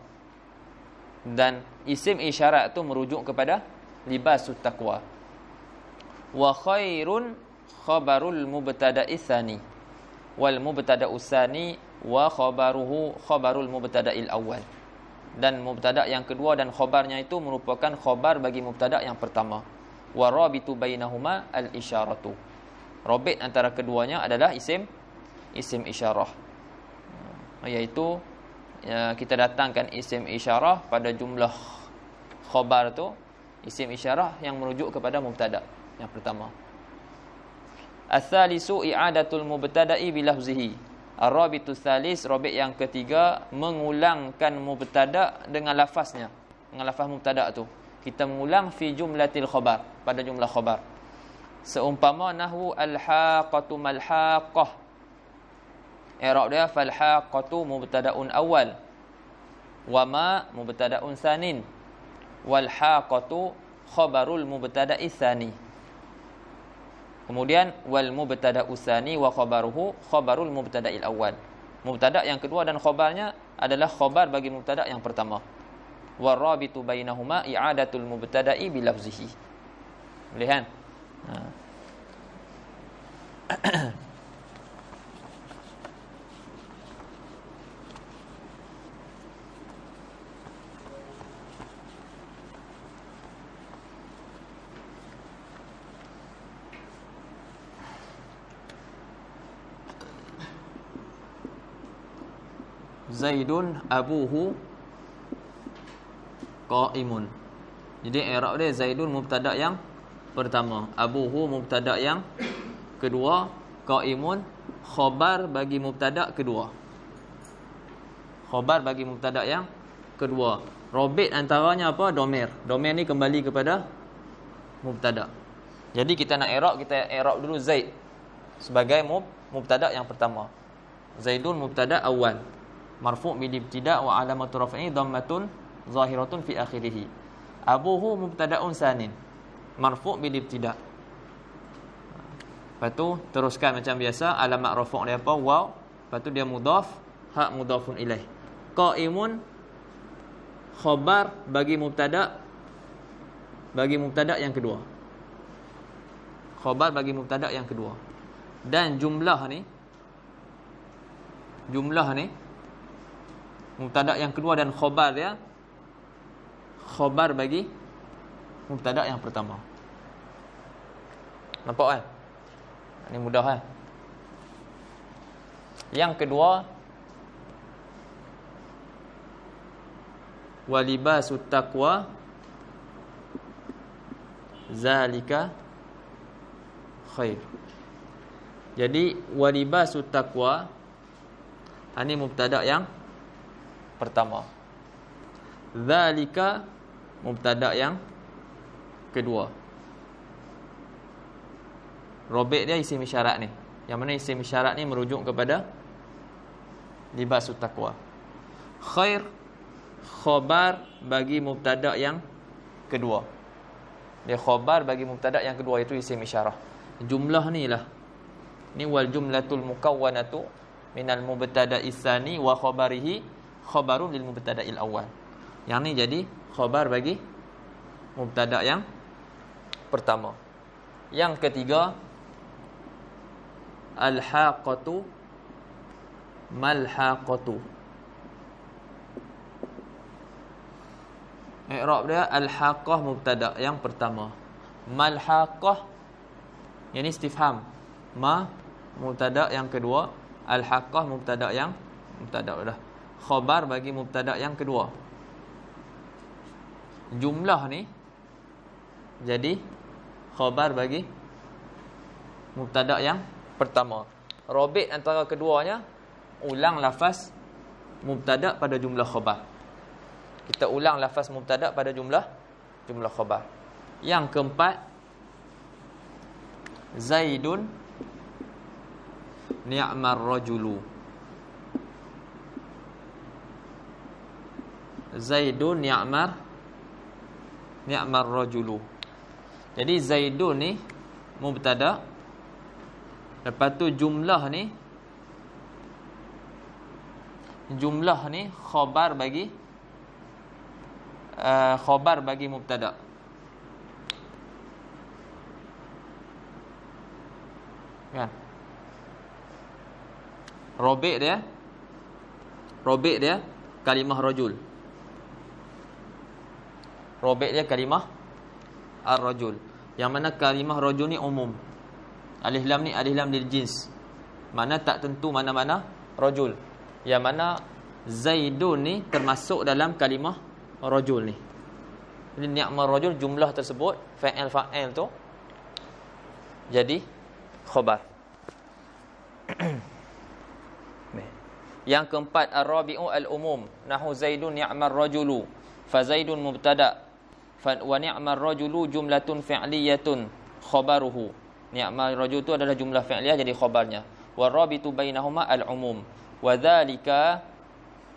dan isim isyarat tu merujuk kepada libasu taqwa wa khairun khabarul mubtada'i tsani wal mubtada usani wa khabaruhu khabarul mubtada'il awal dan mubtada' yang kedua dan khabarnya itu merupakan khabar bagi mubtada' yang pertama wa rabitu bainahuma al isyaratu robit antara keduanya adalah isim isim isyarah hmm, iaitu ya, kita datangkan isim isyarah pada jumlah khabar tu isim isyarah yang merujuk kepada mubtada' yang pertama Asalisu thalisu i'adatul mubtada'i bilafzihi Al-rabitu thalis Rabit yang ketiga Mengulangkan mubtada' dengan lafaznya Dengan lafaz mubtada' tu Kita mengulang fi jumlatil khabar Pada jumlah khabar Seumpama nahu alhaqatu haqatu mal dia falhaqatu haqatu mubtada'un awal wama ma mubtada'un sanin walhaqatu haqatu khabarul mubtada'i thanih Kemudian wal mubtada usani wa khabaruhu khabarul mubtada'il awal. Mubtada' yang kedua dan khabarnya adalah khabar bagi mubtada' yang pertama. Wa rabitu bainahuma i'adatul mubtada'i bi lafzihi. Boleh kan? ha. Zaidun abuhu qaimun. Jadi i'rab dia Zaidun mubtada yang pertama, abuhu mubtada yang kedua, qaimun khabar bagi mubtada kedua. Khabar bagi mubtada yang kedua. Robit antaranya apa? Domer. Domer ni kembali kepada mubtada. Jadi kita nak i'rab kita i'rab dulu Zaid sebagai mub mubtada yang pertama. Zaidun mubtada awal marfu' bil ibtida' wa alamat raf'i dhammatun zahiratun fi akhirih abuhu mubtada'un sanin marfu' bil ibtida' lepas tu teruskan macam biasa alamat raf' dia apa waw lepas tu dia mudaf hak mudafun ilaih qaimun khabar bagi mubtada' bagi mubtada' yang kedua khabar bagi mubtada' yang kedua dan jumlah ni jumlah ni mubtada yang kedua dan khobar ya khobar bagi mubtada yang pertama nampak kan ini mudah kan yang kedua walibasu taqwa zalika khair jadi walibasu taqwa ha, ini mubtada yang pertama Zalika Mubtada yang Kedua Robek dia isim isyarat ni Yang mana isim isyarat ni merujuk kepada Libas utakwa Khair Khobar bagi mubtada yang Kedua Dia khobar bagi mubtada yang kedua Itu isim isyarat Jumlah ni lah Ni wal jumlatul mukawwanatu Minal mubtada isani Wa khobarihi khabarun lil mubtada'il awal. Yang ni jadi khabar bagi mubtada' yang pertama. Yang ketiga alhaqatu haqatu malhaqatu. I'rab dia al-haqah mubtada' yang pertama. Malhaqah yakni istifham. Ma mubtada' yang kedua, al-haqah mubtada' yang mubtada' dah khabar bagi mubtada yang kedua. Jumlah ni jadi khabar bagi mubtada yang pertama. Robek antara keduanya ulang lafaz mubtada pada jumlah khabar. Kita ulang lafaz mubtada pada jumlah jumlah khabar. Yang keempat Zaidun ni'mal rajulu. Zaidun ni'mar ni'mar rajulu. Jadi Zaidun ni mubtada. Lepas tu jumlah ni jumlah ni khabar bagi uh, khabar bagi mubtada. Kan? Robek dia. Robek dia kalimah rajul. Robek dia kalimah Ar-Rajul Yang mana kalimah Rajul ni umum Alih lam ni alih lam dia jins Mana tak tentu mana-mana Rajul Yang mana Zaidun ni termasuk dalam kalimah Rajul ni Jadi ni'mal Rajul jumlah tersebut Fa'al-fa'al tu Jadi khobar Yang keempat Ar-Rabi'u al-umum Nahu Zaidun ni'mal Rajulu Fa Zaidun mubtada' wa ni'mar rajulu jumlatun fi'liyatun khabaruhu ni'mar rajul itu adalah jumlah fi'liyah jadi khabarnya wa rabitu bainahuma al-umum wa dhalika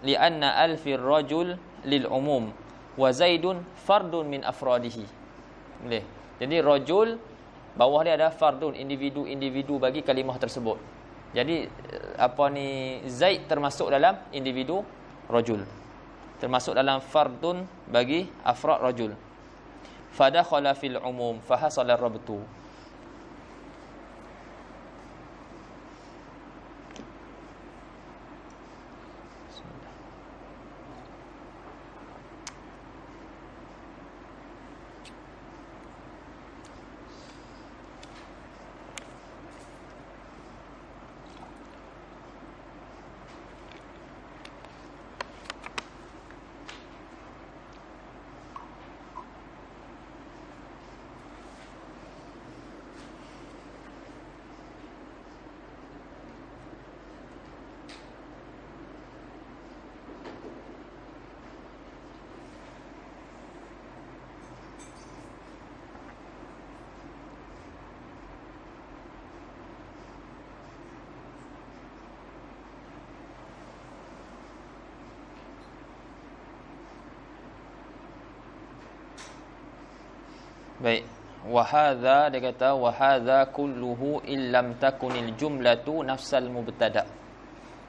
li'anna alfi rajul lil'umum wa zaidun fardun min afradihi boleh jadi rajul bawah dia ada fardun individu-individu bagi kalimah tersebut jadi eh, apa ni zaid termasuk dalam individu rajul termasuk dalam fardun bagi afrad rajul fadakhala fil umum fahasala rabtu wahadha dia kata wahadha kulluhu illam takunil jumlatu nafsal mubtada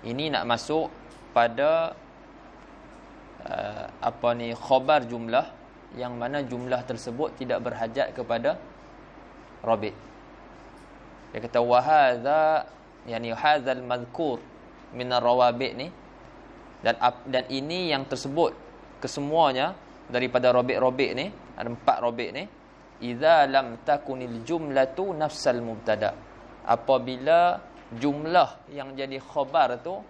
ini nak masuk pada uh, apa ni khabar jumlah yang mana jumlah tersebut tidak berhajat kepada rabit dia kata wahadha yani hadzal madhkur min ar-rawabit ni dan dan ini yang tersebut kesemuanya daripada robek-robek ni ada empat robek ni idza lam takunil jumlatu nafsal mubtada apabila jumlah yang jadi khabar tu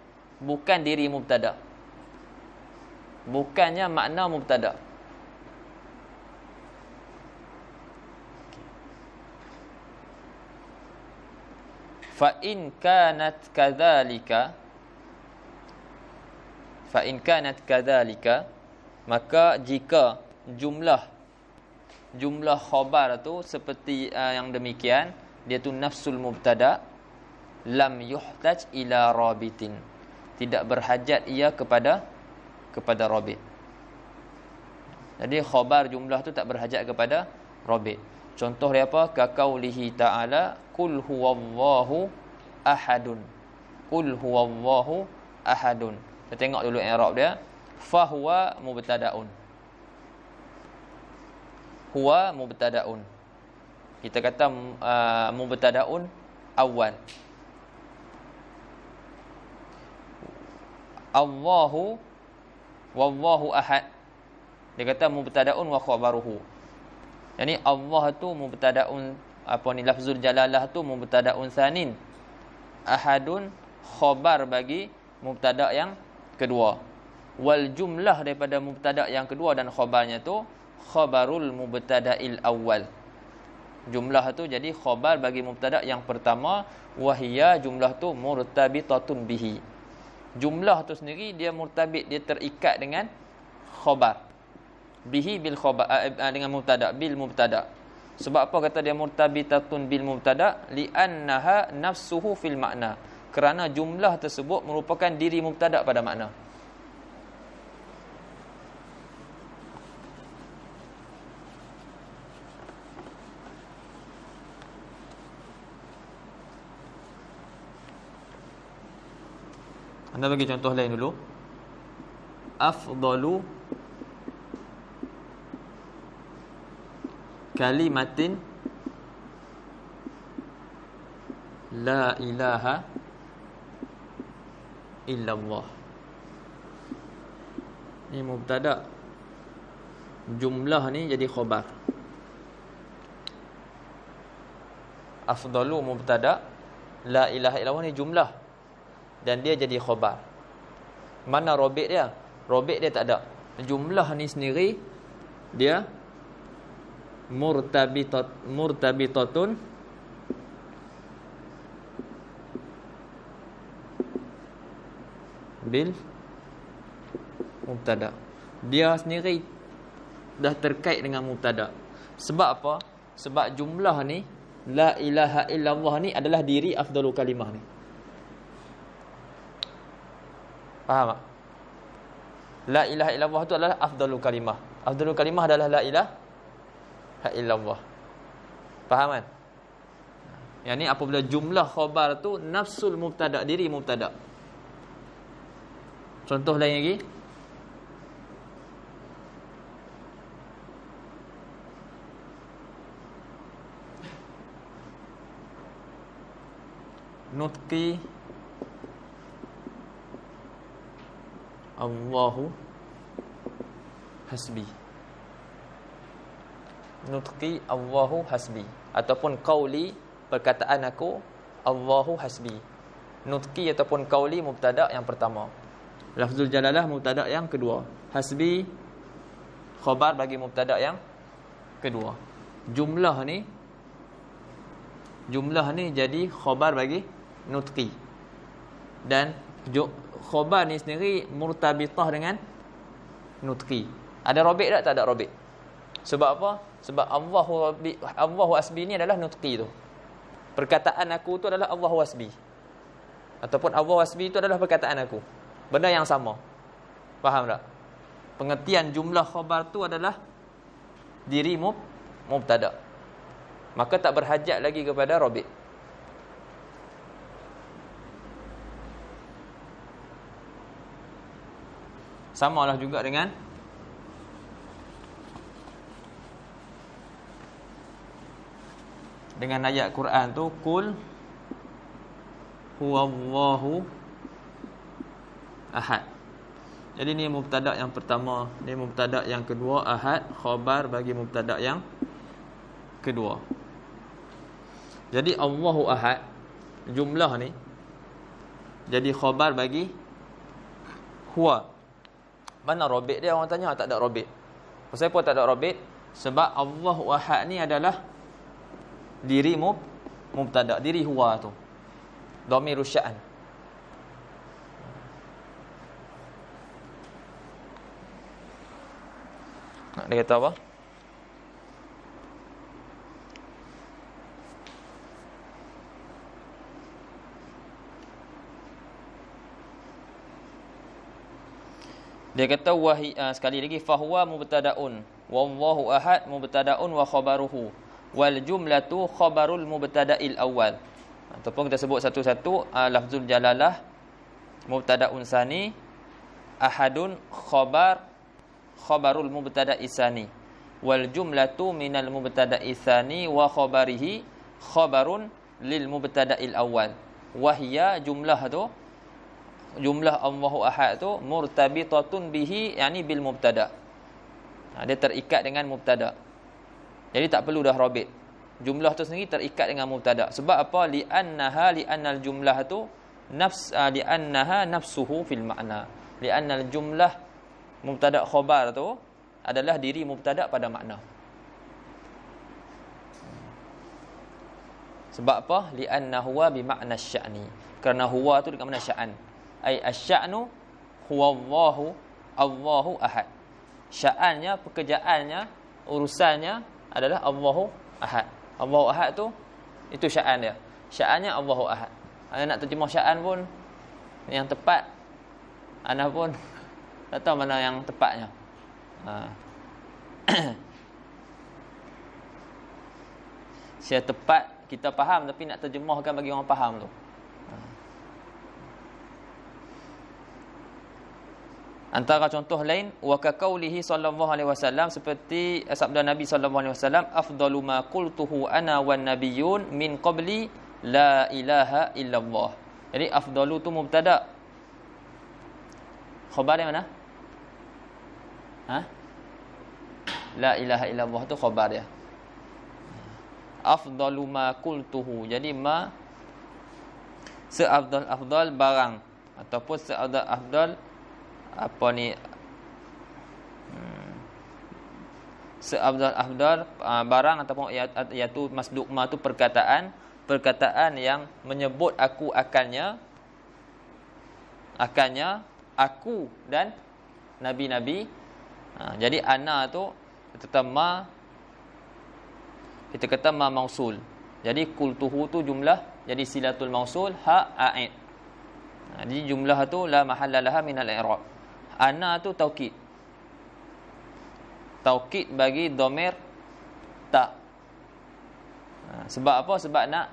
bukan diri mubtada bukannya makna mubtada fa in kanat kadzalika fa in kanat kadzalika maka jika jumlah jumlah khabar tu seperti uh, yang demikian dia tu nafsul mubtada lam yuhtaj ila rabitin tidak berhajat ia kepada kepada rabit jadi khabar jumlah tu tak berhajat kepada rabit contoh dia apa ka qaulihi taala kul huwallahu ahadun kul huwallahu ahadun kita tengok dulu i'rab dia fahuwa mubtadaun huwa mubtadaun. Kita kata uh, mubtadaun awal. Allahu wallahu ahad. Dia kata mubtadaun wa khabaruhu. Yani Allah tu mubtadaun apa ni lafzul jalalah tu mubtadaun sanin. Ahadun khabar bagi mubtada yang kedua. Wal jumlah daripada mubtada yang kedua dan khabarnya tu khabarul mubtada'il awal. Jumlah tu jadi khabar bagi mubtada' yang pertama. Wahia jumlah tu murtabitatun bihi. Jumlah tu sendiri dia murtabit, dia terikat dengan khabar. Bihi bil khabar, eh, eh, dengan mubtada' bil mubtada'. Sebab apa kata dia murtabitatun bil mubtada' li'annaha nafsuhu fil makna. Kerana jumlah tersebut merupakan diri mubtada' pada makna. Anda bagi contoh lain dulu. Afdalu kalimatin la ilaha illallah. Ini mubtada. Jumlah ni jadi khabar. Afdalu mubtada la ilaha illallah ni jumlah dan dia jadi khabar. Mana robek dia? Robek dia tak ada. Jumlah ni sendiri dia murtabitat murtabitatun bil mubtada. Dia sendiri dah terkait dengan mubtada. Sebab apa? Sebab jumlah ni la ilaha illallah ni adalah diri afdalul kalimah ni. Faham tak? La ilaha illallah tu adalah afdalul kalimah. Afdalul kalimah adalah la ilaha illallah. Faham kan? Yang ni apabila jumlah khabar tu nafsul mubtada diri mubtada. Contoh lain lagi. Nutki. Allahu hasbi. Nutqi Allahu hasbi ataupun qauli perkataan aku Allahu hasbi. Nutqi ataupun qauli mubtada yang pertama. Lafzul jalalah mubtada yang kedua. Hasbi khabar bagi mubtada yang kedua. Jumlah ni jumlah ni jadi khabar bagi nutqi. Dan khobar ni sendiri murtabitah dengan nutqi. Ada robek tak? Tak ada robik. Sebab apa? Sebab Allah Rabbi, Allahu Asbi ni adalah nutqi tu. Perkataan aku tu adalah Allahu Asbi. Ataupun Allah wasbi tu adalah perkataan aku. Benda yang sama. Faham tak? Pengertian jumlah khobar tu adalah dirimu mubtada. Maka tak berhajat lagi kepada robek. Sama lah juga dengan dengan ayat Quran tu kul huwallahu ahad jadi ni mubtadak yang pertama ni mubtadak yang kedua ahad khabar bagi mubtadak yang kedua jadi Allahu ahad jumlah ni jadi khabar bagi huwa mana robek dia orang tanya ah, tak ada robek. Pasal apa tak ada robek. Sebab Allah Wahad ni adalah diri mub mubtada, diri huwa tu. Dhamir rusyan. Nak dia kata apa? Dia kata wahi uh, sekali lagi fahuwa mubtadaun wallahu ahad mubtadaun wa khabaruhu wal jumlatu khabarul mubtadail awal. Ataupun kita sebut satu-satu uh, lafzul jalalah mubtadaun sani ahadun khabar khabarul mubtada isani wal jumlatu minal mubtada isani wa khabarihi khabarun lil mubtadail awal wahia jumlah tu jumlah Allahu Ahad tu murtabitatun bihi yakni bil mubtada. Ha, dia terikat dengan mubtada. Jadi tak perlu dah robit. Jumlah tu sendiri terikat dengan mubtada. Sebab apa? Li annaha li annal jumlah tu nafs uh, ha, li annaha nafsuhu fil makna. Li annal jumlah mubtada khabar tu adalah diri mubtada pada makna. Sebab apa? Li annahu bi makna sya'ni. Kerana huwa tu dekat mana sya'an ai asy-sya'nu huwallahu Allahu ahad. Sya'annya, pekerjaannya, urusannya adalah Allahu ahad. Allahu ahad tu itu sya'an dia. Sya'annya Allahu ahad. Anda nak terjemah sya'an pun yang tepat anda pun tak tahu mana yang tepatnya. Ha. Saya tepat kita faham tapi nak terjemahkan bagi orang faham tu. Antara contoh lain wa ka sallallahu alaihi wasallam seperti eh, sabda Nabi sallallahu alaihi wasallam afdalu ma qultuhu ana wan nabiyyun min qabli la ilaha illallah. Jadi afdalu tu mubtada. Khabar dia mana? Ha? La ilaha illallah tu khabar dia. Afdalu ma qultuhu. Jadi ma seafdal-afdal barang ataupun seafdal-afdal afdal apa ni hmm, seabdal afdal ah, barang ataupun iaitu ya-, masduk ma tu perkataan perkataan yang menyebut aku akannya akannya aku dan nabi-nabi ha, jadi ana tu pertama kita kata ma mausul jadi kultuhu tu jumlah jadi silatul mausul ha aid ha, jadi jumlah tu la mahallalaha min al-i'rab Ana tu taukid Taukid bagi domer Tak ha, Sebab apa? Sebab nak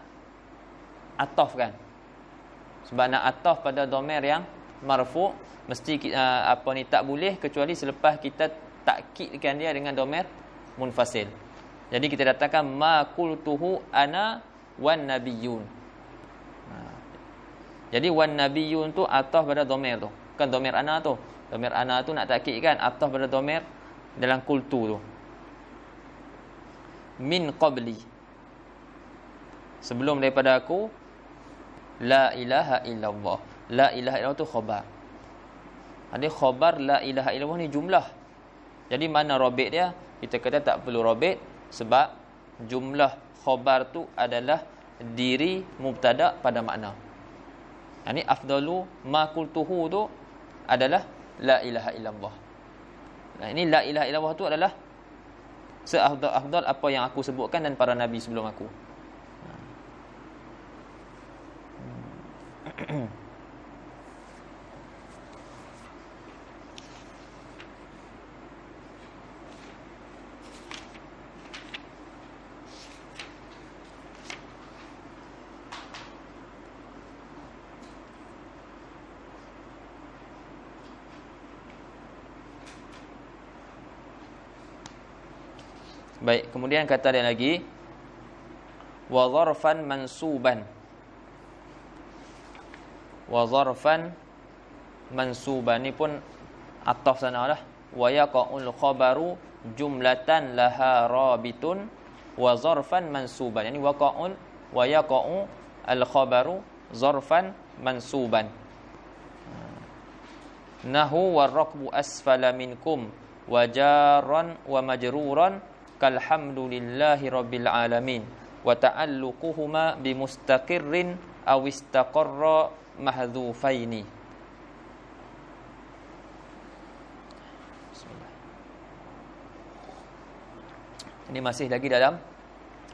Atof kan Sebab nak atof pada domer yang Marfu Mesti ha, apa ni tak boleh Kecuali selepas kita takkidkan dia dengan domer Munfasil Jadi kita datangkan Ma kultuhu ana wan nabiyun ha. jadi wan nabiyun tu atof pada domer tu. Kan domer ana tu. Domir ana tu nak takik kan Atas pada domir Dalam kultu tu Min qabli Sebelum daripada aku La ilaha illallah La ilaha illallah tu khobar Jadi khobar la ilaha illallah ni jumlah Jadi mana robit dia Kita kata tak perlu robit Sebab jumlah khobar tu adalah Diri mubtada pada makna Ini afdalu ma kultuhu tu Adalah la ilaha illallah. Nah ini la ilaha illallah tu adalah seafdal-afdal apa yang aku sebutkan dan para nabi sebelum aku. Hmm. Baik, kemudian kata dia lagi wa dharfan mansuban. Wa dharfan mansuban ni pun ataf sanalah wa yaqul khabaru jumlatan laha rabitun wa dharfan mansuban. Yani waqa'un wa yaqu al khabaru dharfan mansuban. Nahu warraqbu asfala minkum wa jarran wa majruran kalhamdulillahi rabbil alamin wa ta'alluquhuma bi mustaqirrin aw istaqarra mahdhufaini Ini masih lagi dalam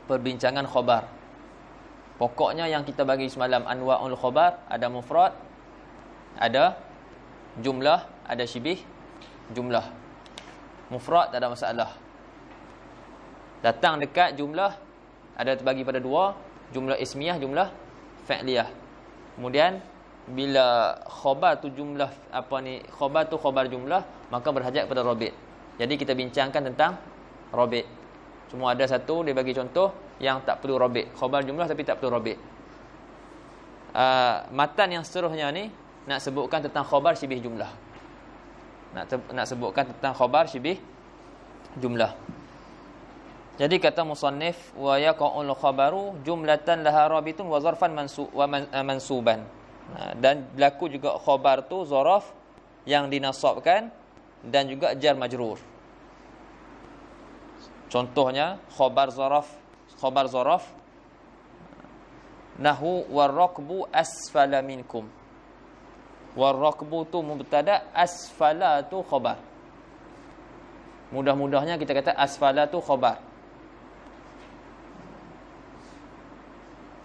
perbincangan khabar. Pokoknya yang kita bagi semalam anwaul khabar ada mufrad, ada jumlah, ada syibih, jumlah. Mufrad tak ada masalah datang dekat jumlah ada terbagi pada dua jumlah ismiyah jumlah fa'liyah kemudian bila khabar tu jumlah apa ni khabar tu khabar jumlah maka berhajat kepada rabit jadi kita bincangkan tentang rabit cuma ada satu dia bagi contoh yang tak perlu rabit khabar jumlah tapi tak perlu rabit uh, ah, matan yang seterusnya ni nak sebutkan tentang khabar syibih jumlah nak nak sebutkan tentang khabar syibih jumlah jadi kata musannif wa yaqa'ul khabaru jumlatan laha rabitun wa zarfan mansu wa eh, mansuban. dan berlaku juga khabar tu zaraf yang dinasabkan dan juga jar majrur. Contohnya khabar zaraf khabar zaraf nahu warraqbu asfala minkum. Warraqbu tu mubtada asfala tu khabar. Mudah-mudahnya kita kata asfala tu khabar.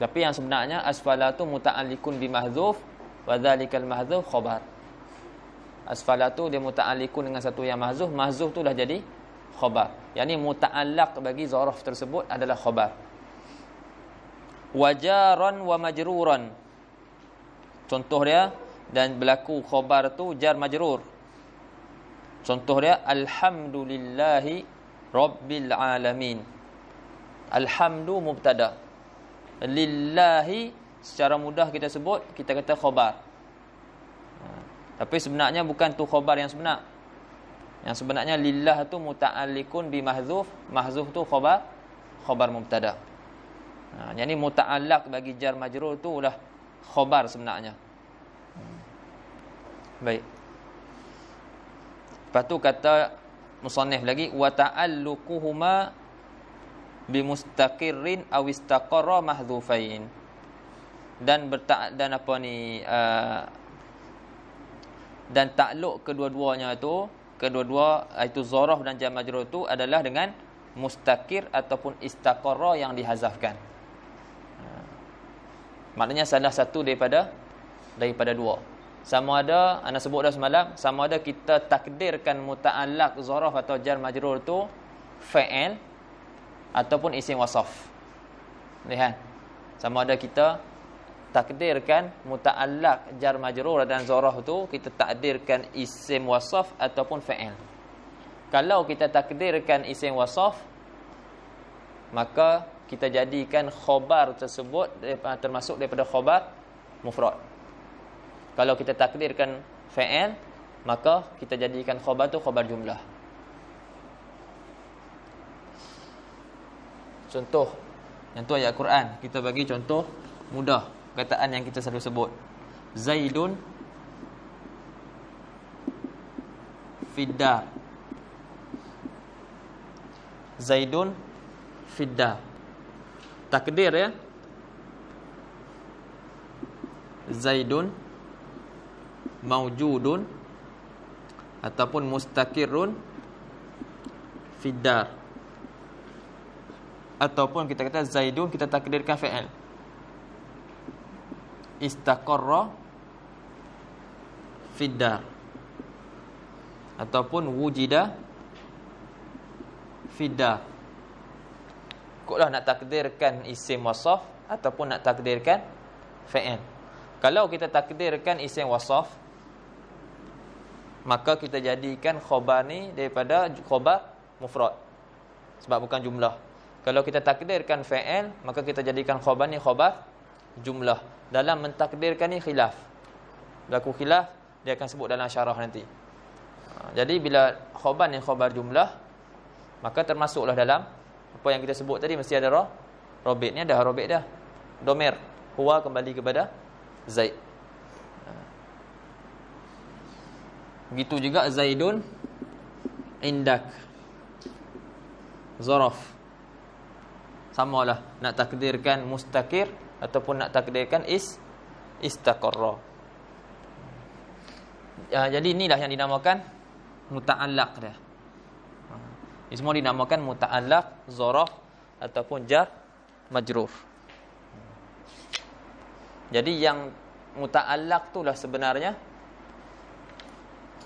Tapi yang sebenarnya asfala tu muta'alikun bimahzuf wa dhalikal mahzuf khabar. Asfala tu dia muta'alikun dengan satu yang mahzuf, mahzuf tu dah jadi khabar. Yang ni muta'allaq bagi zaraf tersebut adalah khabar. Wajaran wa majruran. Contoh dia dan berlaku khabar tu jar majrur. Contoh dia alhamdulillahi rabbil alamin. Alhamdu mubtada' lillahi secara mudah kita sebut kita kata khabar. Ha. Tapi sebenarnya bukan tu khabar yang sebenar. Yang sebenarnya lillah tu muta'alikun bi mahzuf, mahzuf tu khabar khabar mubtada. Ha yang ni muta'allaq bagi jar majrur tu lah khabar sebenarnya. Hmm. Baik. Lepas tu kata musannif lagi wa bimustaqirrin aw istaqarra mahdhufain dan bertak dan apa ni uh, dan takluk kedua-duanya uh, itu kedua-dua itu zarah dan jar majrur itu adalah dengan mustaqir ataupun istaqarra yang dihazafkan uh, maknanya salah satu daripada daripada dua sama ada anda sebut dah semalam sama ada kita takdirkan mutaallaq zarah atau jar majrur itu fa'il ataupun isim wasaf. Lihat. Sama ada kita takdirkan muta'allaq jar majrur dan zarah tu kita takdirkan isim wasaf ataupun fa'il. Kalau kita takdirkan isim wasaf maka kita jadikan khobar tersebut ah, termasuk daripada khobar mufrad. Kalau kita takdirkan fa'il maka kita jadikan khobar tu khobar jumlah. contoh contoh ayat Quran kita bagi contoh mudah perkataan yang kita selalu sebut zaidun fidda zaidun fidda takdir ya zaidun maujudun ataupun Mustakirun, Fiddar ataupun kita kata Zaidun kita takdirkan fi'il. Istaqarra fiddar ataupun wujida fiddar. Koklah nak takdirkan isim wasaf ataupun nak takdirkan fi'il. Kalau kita takdirkan isim wasaf maka kita jadikan khobar ni daripada khobar mufrad. Sebab bukan jumlah. Kalau kita takdirkan fa'al, maka kita jadikan khobar ni khobar jumlah. Dalam mentakdirkan ni khilaf. Berlaku khilaf, dia akan sebut dalam syarah nanti. Ha, jadi bila khobar ni khobar jumlah, maka termasuklah dalam apa yang kita sebut tadi mesti ada roh. Robit ni ada robit dah. Domer. Huwa kembali kepada Zaid. Ha. Begitu juga Zaidun Indak Zorof sama lah nak takdirkan musta'kir ataupun nak takdirkan is istaqarra ya, jadi inilah yang dinamakan muta'allaq dia ini semua dinamakan muta'allaq zarf ataupun jar majrur jadi yang tu lah sebenarnya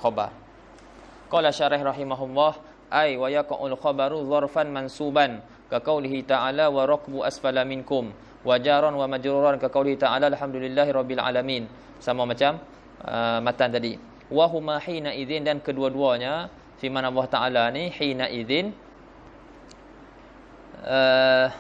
khobar. qala syarih rahimahullah ay wa yaqul khabaru zarfan mansuban kaqaulihi ta'ala wa rakbu asfala minkum wajaran wa majruran kaqaulihi ta'ala alhamdulillahi rabbil alamin sama macam uh, matan tadi wa huma hina idzin dan kedua-duanya firman Allah Taala ni hina idzin uh,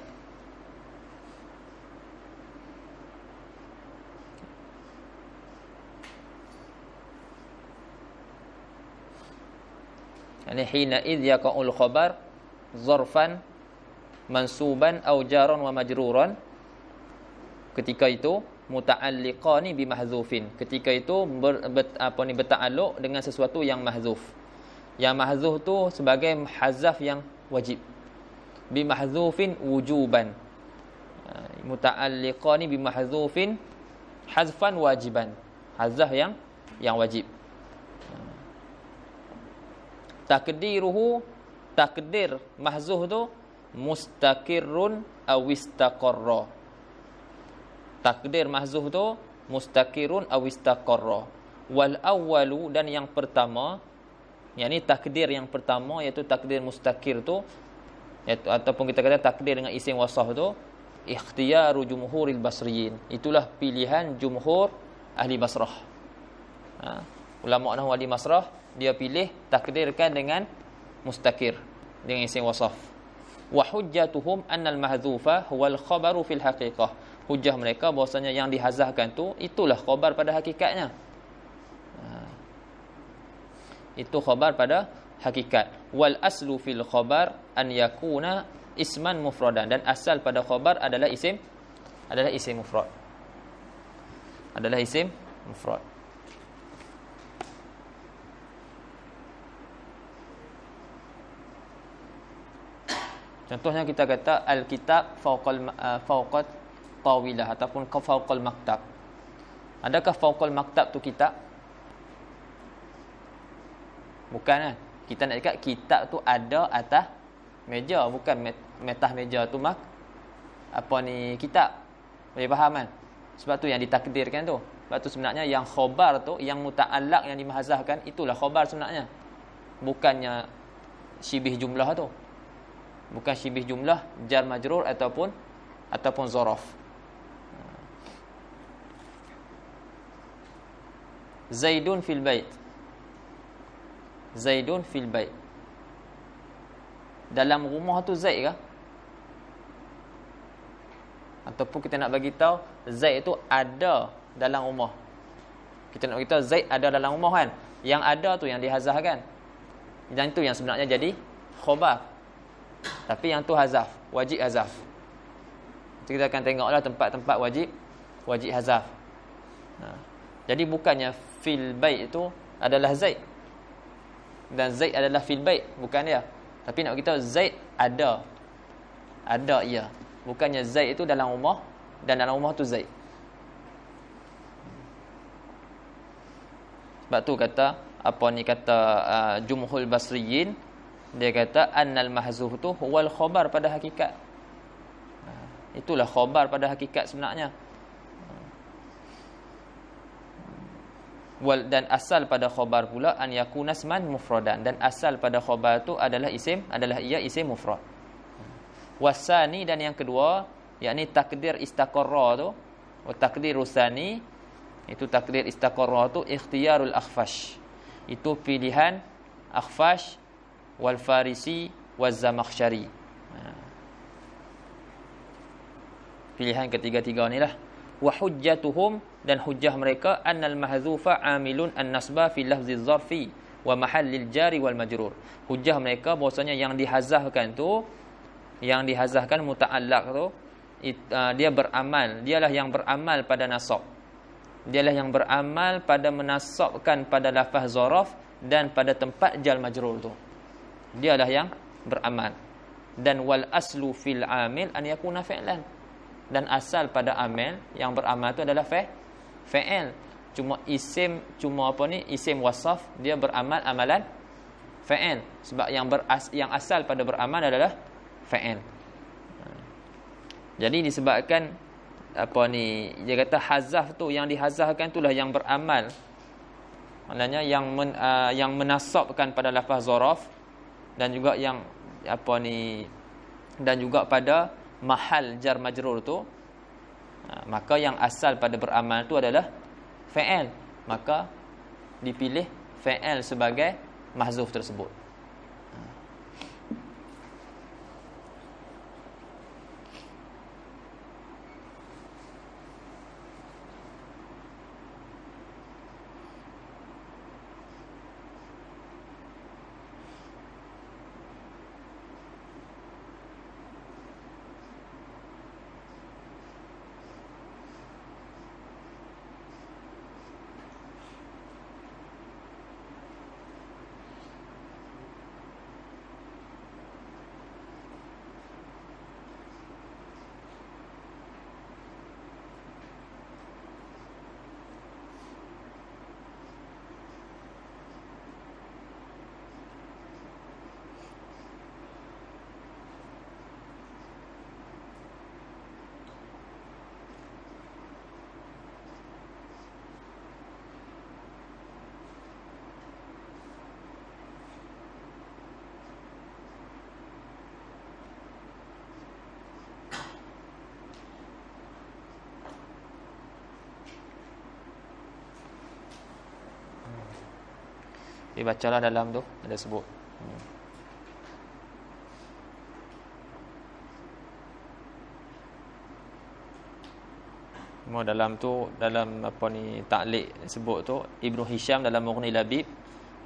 Ini hina idh yaqa'ul khabar Zorfan mansuban au jaron wa majruran ketika itu muta'alliqan ni bimahdzufin ketika itu ber, bet, apa ni bertaluk dengan sesuatu yang mahzuf. yang mahzuf tu sebagai hazaf yang wajib bimahdzufin wujuban ha, muta'alliqan ni bimahdzufin hazfan wajiban hazaf yang yang wajib ha. takdiruhu takdir mahzuf tu Mustakirun awistaqarra takdir mahzuh tu mustaqirun awistaqarra wal awalu dan yang pertama yakni takdir yang pertama iaitu takdir Mustakir tu iaitu ataupun kita kata takdir dengan isim wasah tu ikhtiyaru jumhuril basriin. itulah pilihan jumhur ahli basrah ha? ulama nahwu ahli basrah dia pilih takdirkan dengan Mustakir dengan isim wasaf wahujatuhum annal mahdzufa huwal khabaru fil haqiqah hujah mereka bahasanya yang dihazahkan tu itulah khabar pada hakikatnya ha. itu khabar pada hakikat wal aslu fil khabar an yakuna isman mufradan dan asal pada khabar adalah isim adalah isim mufrad adalah isim mufrad Contohnya kita kata Al-Kitab fauqal, uh, eh, fauqal Tawilah ataupun Fauqal Maktab Adakah Fauqal Maktab tu kitab? Bukan kan? Kita nak cakap kitab tu ada atas meja Bukan metah meja tu mak Apa ni kitab? Boleh faham kan? Sebab tu yang ditakdirkan tu Sebab tu sebenarnya yang khobar tu Yang muta'alak yang dimahazahkan Itulah khobar sebenarnya Bukannya Sibih jumlah tu bukan syibih jumlah jar majrur ataupun ataupun zaraf Zaidun fil bait Zaidun fil bait Dalam rumah tu Zaid ke ataupun kita nak bagi tahu Zaid tu ada dalam rumah kita nak kita Zaid ada dalam rumah kan yang ada tu yang dihazahkan. kan dan itu yang sebenarnya jadi khabar tapi yang tu hazaf, wajib hazaf. Jadi kita akan tengoklah tempat-tempat wajib wajib hazaf. Nah. Ha. Jadi bukannya fil bait itu adalah zaid. Dan zaid adalah fil bait, bukan dia. Tapi nak kita zaid ada. Ada ia. Bukannya zaid itu dalam rumah dan dalam rumah tu zaid. Sebab tu kata apa ni kata uh, jumhul basriyin dia kata annal mahzuh tu wal khabar pada hakikat. Ha, itulah khabar pada hakikat sebenarnya. Wal dan asal pada khabar pula an yakuna isman mufradan dan asal pada khabar tu adalah isim adalah ia isim mufrad. Wasani dan yang kedua yakni takdir istaqarra tu wa takdir usani itu takdir istaqarra tu ikhtiyarul akhfash. Itu pilihan akhfash wal farisi waz zamakhsyari ha. pilihan ketiga-tiga inilah wa hujjatuhum dan hujjah mereka annal mahdhufa amilun annasba fi lafzi dzarfi wa mahallil jari wal majrur hujjah mereka bahasanya yang dihazahkan tu yang dihazahkan mutaallaq tu uh, dia beramal dialah yang beramal pada nasab dialah yang beramal pada menasabkan pada lafaz dzaraf dan pada tempat jal majrur tu dia adalah yang beramal dan wal aslu fil amil an yakuna fi'lan dan asal pada amil yang beramal itu adalah fi'l fi'l cuma isim cuma apa ni isim wasaf dia beramal amalan fi'l sebab yang beras yang asal pada beramal adalah fi'l jadi disebabkan apa ni dia kata hazaf tu yang dihazafkan itulah yang beramal maknanya yang men, uh, yang menasabkan pada lafaz zaraf dan juga yang apa ni dan juga pada mahal jar majrur tu ha, maka yang asal pada beramal tu adalah fa'il maka dipilih fa'il sebagai mahzuf tersebut dibacalah dalam tu ada sebut Mau hmm. dalam tu dalam apa ni taklik sebut tu Ibnu Hisham dalam Mughni Labib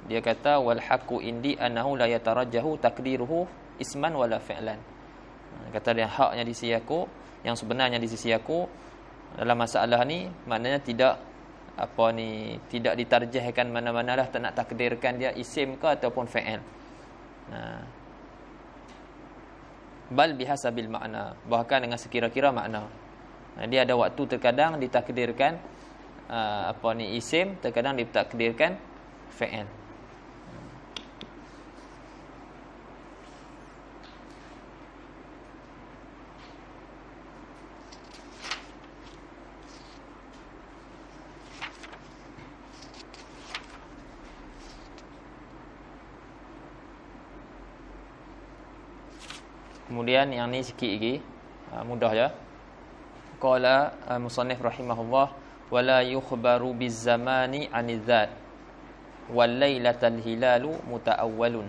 dia kata wal haqu indi annahu la yatarajjahu takdiruhu isman wala fi'lan. Hmm, kata dia haknya di sisi aku yang sebenarnya di sisi aku dalam masalah ni maknanya tidak apa ni tidak ditarjihkan mana-mana lah tak nak takdirkan dia isim ke ataupun fa'il. Ha. Bal bil makna, bahkan dengan sekira-kira makna. Ha. Dia ada waktu terkadang ditakdirkan uh, apa ni isim, terkadang ditakdirkan fa'il. Kemudian yang ni sikit lagi ah, mudah ya. Qala ah, musannif rahimahullah wala yukhbaru bizamani anizat wal lailatal hilalu mutaawwalun.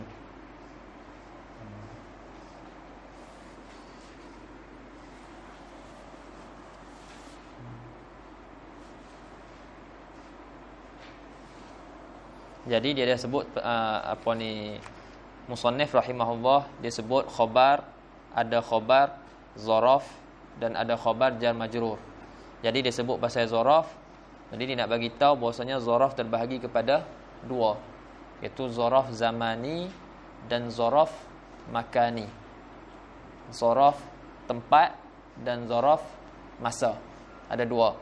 Jadi dia dah sebut uh, apa ni musannif rahimahullah dia sebut khabar ada khobar zorof dan ada khobar jar majrur. Jadi dia sebut pasal zorof. Jadi dia nak bagi tahu bahasanya zorof terbahagi kepada dua, iaitu zorof zamani dan zorof makani. Zorof tempat dan zorof masa. Ada dua.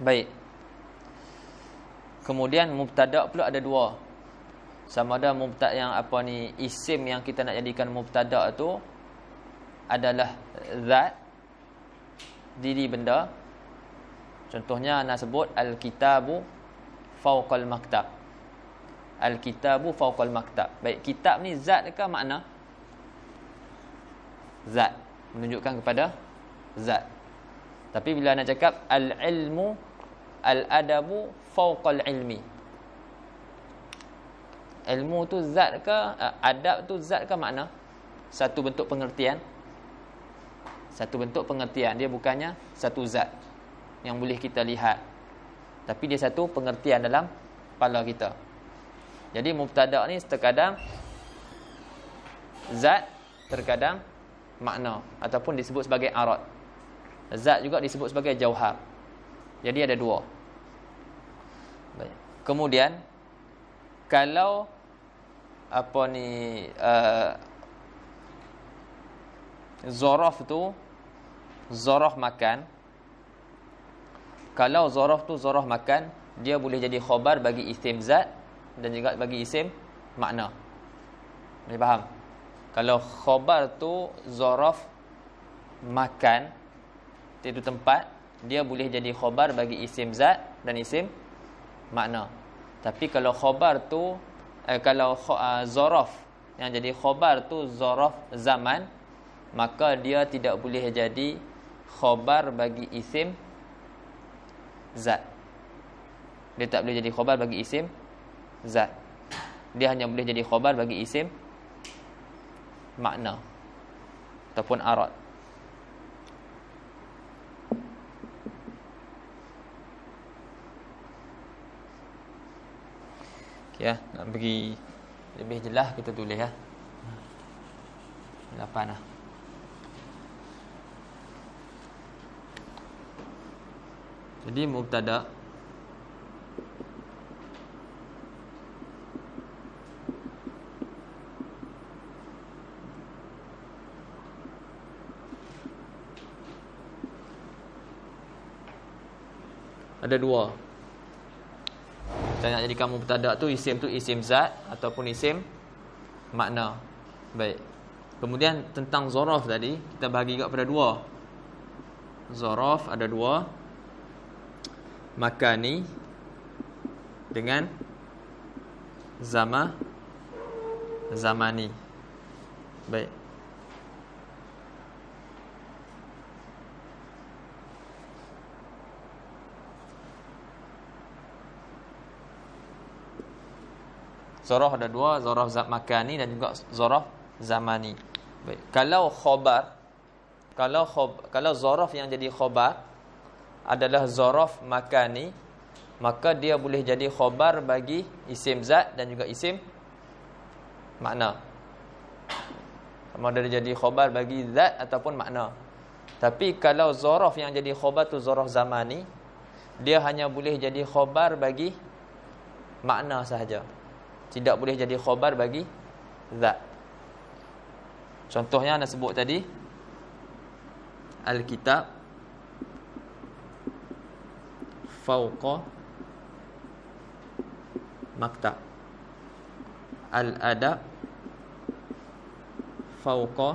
Baik. Kemudian mubtada pula ada dua. Sama ada mubtada yang apa ni isim yang kita nak jadikan mubtada tu adalah zat diri benda contohnya ana sebut al-kitabu fawqal maktab al-kitabu fawqal maktab baik kitab ni zat ke makna zat menunjukkan kepada zat tapi bila ana cakap al-ilmu al-adabu fauqal ilmi ilmu tu zat ke eh, adab tu zat ke makna satu bentuk pengertian satu bentuk pengertian Dia bukannya satu zat Yang boleh kita lihat Tapi dia satu pengertian dalam Kepala kita Jadi mubtada ni terkadang Zat terkadang Makna Ataupun disebut sebagai arat Zat juga disebut sebagai jauhar Jadi ada dua Kemudian Kalau Apa ni uh, Zorof tu zarah makan kalau zarah tu zarah makan dia boleh jadi khobar bagi isim zat dan juga bagi isim makna boleh faham kalau khobar tu zarah makan itu tempat dia boleh jadi khobar bagi isim zat dan isim makna tapi kalau khobar tu eh, kalau uh, eh, zarah yang jadi khobar tu zarah zaman maka dia tidak boleh jadi khobar bagi isim zat dia tak boleh jadi khobar bagi isim zat dia hanya boleh jadi khobar bagi isim makna ataupun arad okay, ya nak bagi lebih jelas kita tulis ya 8 lah Jadi mubtada Ada dua Kita nak jadikan mubtada tu Isim tu isim zat Ataupun isim Makna Baik Kemudian tentang zorof tadi Kita bagi juga pada dua Zorof ada dua makani dengan zama zamani baik Zorah ada dua, zorah makani dan juga zorah zamani. Baik. Kalau khobar, kalau khobar, kalau zorof yang jadi khobar, adalah zorof makani maka dia boleh jadi khobar bagi isim zat dan juga isim makna sama ada jadi khobar bagi zat ataupun makna tapi kalau zorof yang jadi khobar tu zorof zamani dia hanya boleh jadi khobar bagi makna sahaja tidak boleh jadi khobar bagi zat contohnya anda sebut tadi alkitab fauqa maktab al adab fauqa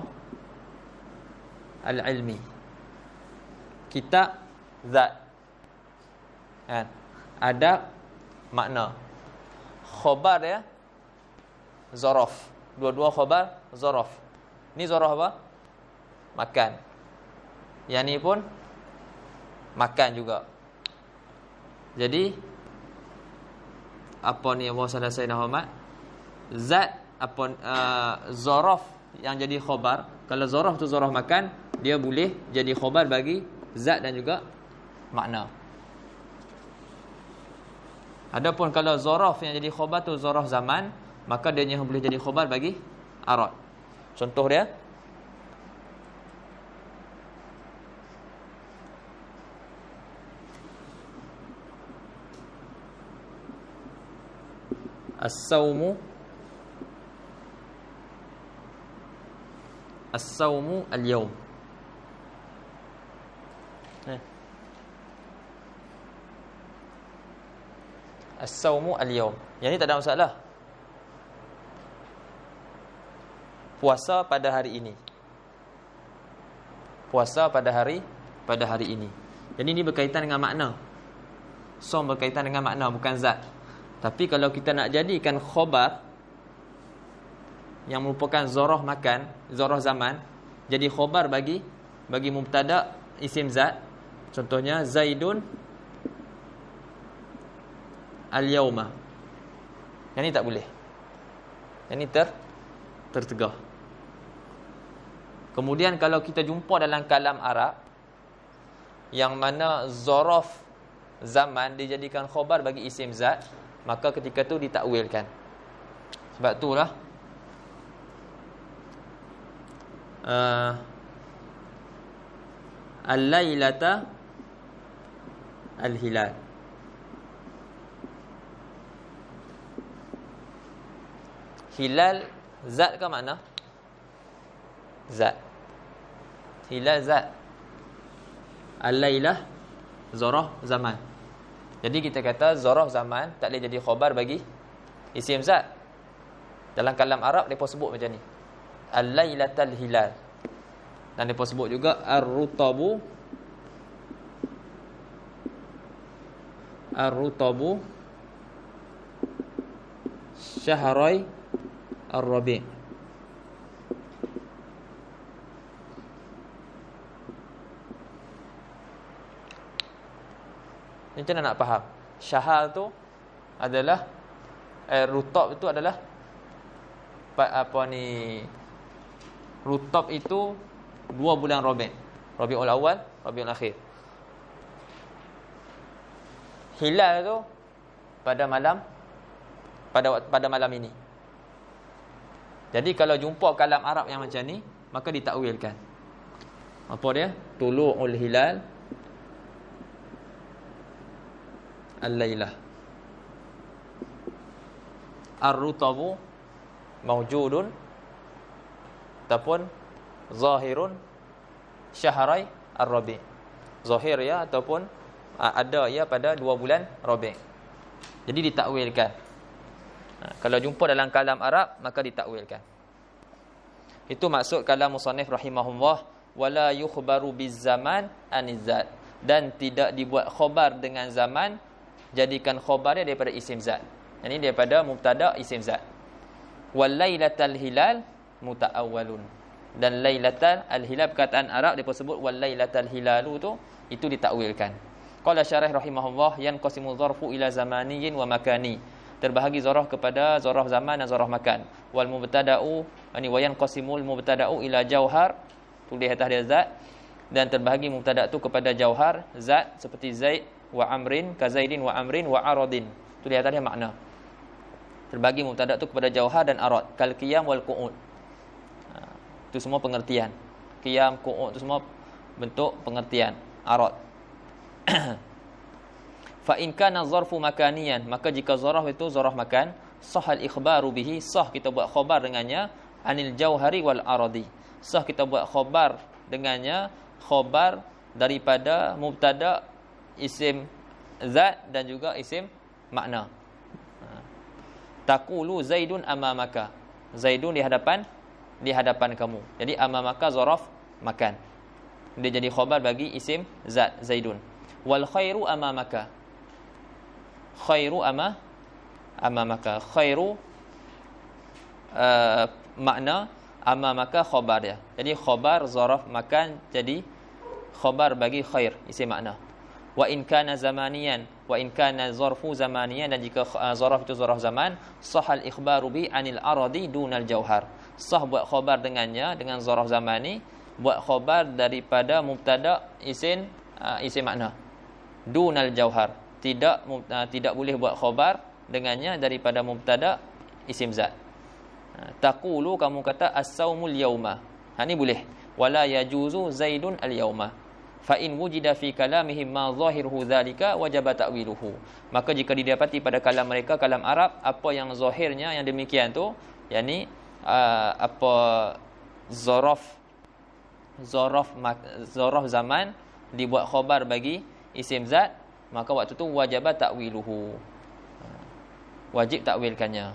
al ilmi kitab zat kan ha, adab makna khabar ya zaraf dua-dua khabar zaraf ni zaraf apa makan yang ni pun makan juga jadi apa ni yang bahasa dasar Zat apa uh, eh, zaraf yang jadi khobar kalau zaraf tu zaraf makan dia boleh jadi khobar bagi zat dan juga makna. Adapun kalau zaraf yang jadi khobar tu zaraf zaman maka dia hanya boleh jadi khobar bagi arad. Contoh dia as-sawmu as-sawmu al-yawm eh. as-sawmu al-yawm yang ni tak ada masalah puasa pada hari ini puasa pada hari pada hari ini Jadi ini berkaitan dengan makna som berkaitan dengan makna bukan zat tapi kalau kita nak jadikan khobar yang merupakan zarah makan, zarah zaman, jadi khobar bagi bagi mubtada isim zat. Contohnya Zaidun al-yauma. Yang ni tak boleh. Yang ni ter tertegah. Kemudian kalau kita jumpa dalam kalam Arab yang mana zarah zaman dijadikan khobar bagi isim zat maka ketika tu ditakwilkan sebab itulah uh, al-lailata al-hilal hilal zat ke mana zat hilal zat al-lailah zarah zaman jadi kita kata zarah zaman tak boleh jadi khabar bagi isim zat. Dalam kalam Arab depa sebut macam ni. Al-lailatal hilal. Dan depa sebut juga ar-rutabu ar-rutabu syahrai ar-rabi'. Itu nak faham Syahal tu adalah eh, Rutop itu adalah Apa ni Rutop itu Dua bulan Robin Robin awal Robin akhir Hilal tu Pada malam pada Pada malam ini jadi kalau jumpa kalam Arab yang macam ni, maka ditakwilkan. Apa dia? Tulu'ul hilal al-lailah. Ar-rutabu mawjudun ataupun zahirun syahrai ar-rabi. Zahir ya ataupun ada ya pada dua bulan Rabi. Jadi ditakwilkan. Ha, kalau jumpa dalam kalam Arab maka ditakwilkan. Itu maksud kalam musannif rahimahullah wala yukhbaru bizaman anizat dan tidak dibuat khabar dengan zaman jadikan khabarnya daripada isim zat. Ini daripada mubtada isim zat. Wal lailatal hilal mutaawwalun. Dan lailatal al hilal perkataan Arab dia sebut wal lailatal hilalu tu itu ditakwilkan. Qala syarah rahimahullah yan qasimu dharfu ila zamaniyin wa makani. Terbahagi zarah kepada zarah zaman dan zarah makan. Wal mubtada'u ani wa yan qasimul mubtada'u ila jauhar tu atas dia zat dan terbahagi mubtada' tu kepada jauhar zat seperti zaid wa amrin ka zaidin wa amrin wa aradin tu lihatlah makna terbagi mubtada tu kepada jauhar dan arad kal qiyam wal quud itu ha, semua pengertian qiyam quud itu semua bentuk pengertian arad fa in kana zarfu makaniyan maka jika zarah itu zarah makan sah al ikhbaru bihi sah kita buat khabar dengannya anil jauhari wal aradi sah kita buat khabar dengannya khabar daripada mubtada isim zat dan juga isim makna. Ha. Takulu Zaidun amamaka. Zaidun di hadapan di hadapan kamu. Jadi amamaka zaraf makan. Dia jadi khabar bagi isim zat Zaidun. Wal khairu amamaka. Khairu ama amamaka. Khairu uh, makna amamaka khabar dia. Jadi khabar zaraf makan jadi khabar bagi khair isim makna wa in kana zamaniyan wa in kana zarfu zamaniyan dan jika uh, eh, zaraf itu zaraf zaman Sah al ikhbaru bi anil aradi al jauhar sah buat khabar dengannya dengan zaraf zamani buat khabar daripada mubtada isin uh, isin makna dunal jauhar tidak uh, tidak boleh buat khabar dengannya daripada mubtada isim zat taqulu kamu kata as-saumul yauma ha ni boleh wala yajuzu zaidun al-yauma fa in wujida fi kalamihim ma zahiruhu dzalika wajib ta'wiluhu maka jika didapati pada kalam mereka kalam Arab apa yang zahirnya yang demikian tu yakni uh, apa zaraf zaraf zaraf zaman dibuat khabar bagi isim zat maka waktu tu wajib ta'wiluhu wajib takwilkannya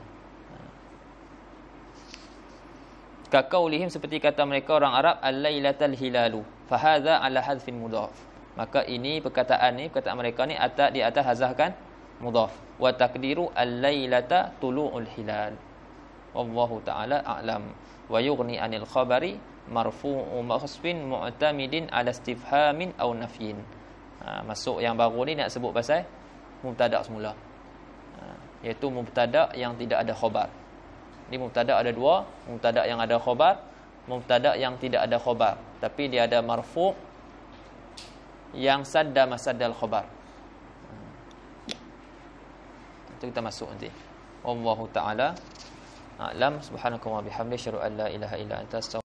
Kakaulihim seperti kata mereka orang Arab Al-laylatal hilalu fahadha ala hadfin mudhaf maka ini perkataan ni perkataan mereka ni atas di atas hazahkan mudhaf wa taqdiru al-lailata tulu'ul hilal wallahu ta'ala a'lam wa yughni anil khabari marfu'u mahsubin mu'tamidin ala istifhamin aw nafyin ha, masuk yang baru ni nak sebut pasal mubtada semula ha, iaitu mubtada yang tidak ada khabar Ini mubtada ada dua mubtada yang ada khabar mubtada yang tidak ada khabar tapi dia ada marfu yang sadda masadal khabar. Hmm. Itu kita masuk nanti. Wallahu taala alam subhanakallahi wa bihamdihi syarallahu la illa anta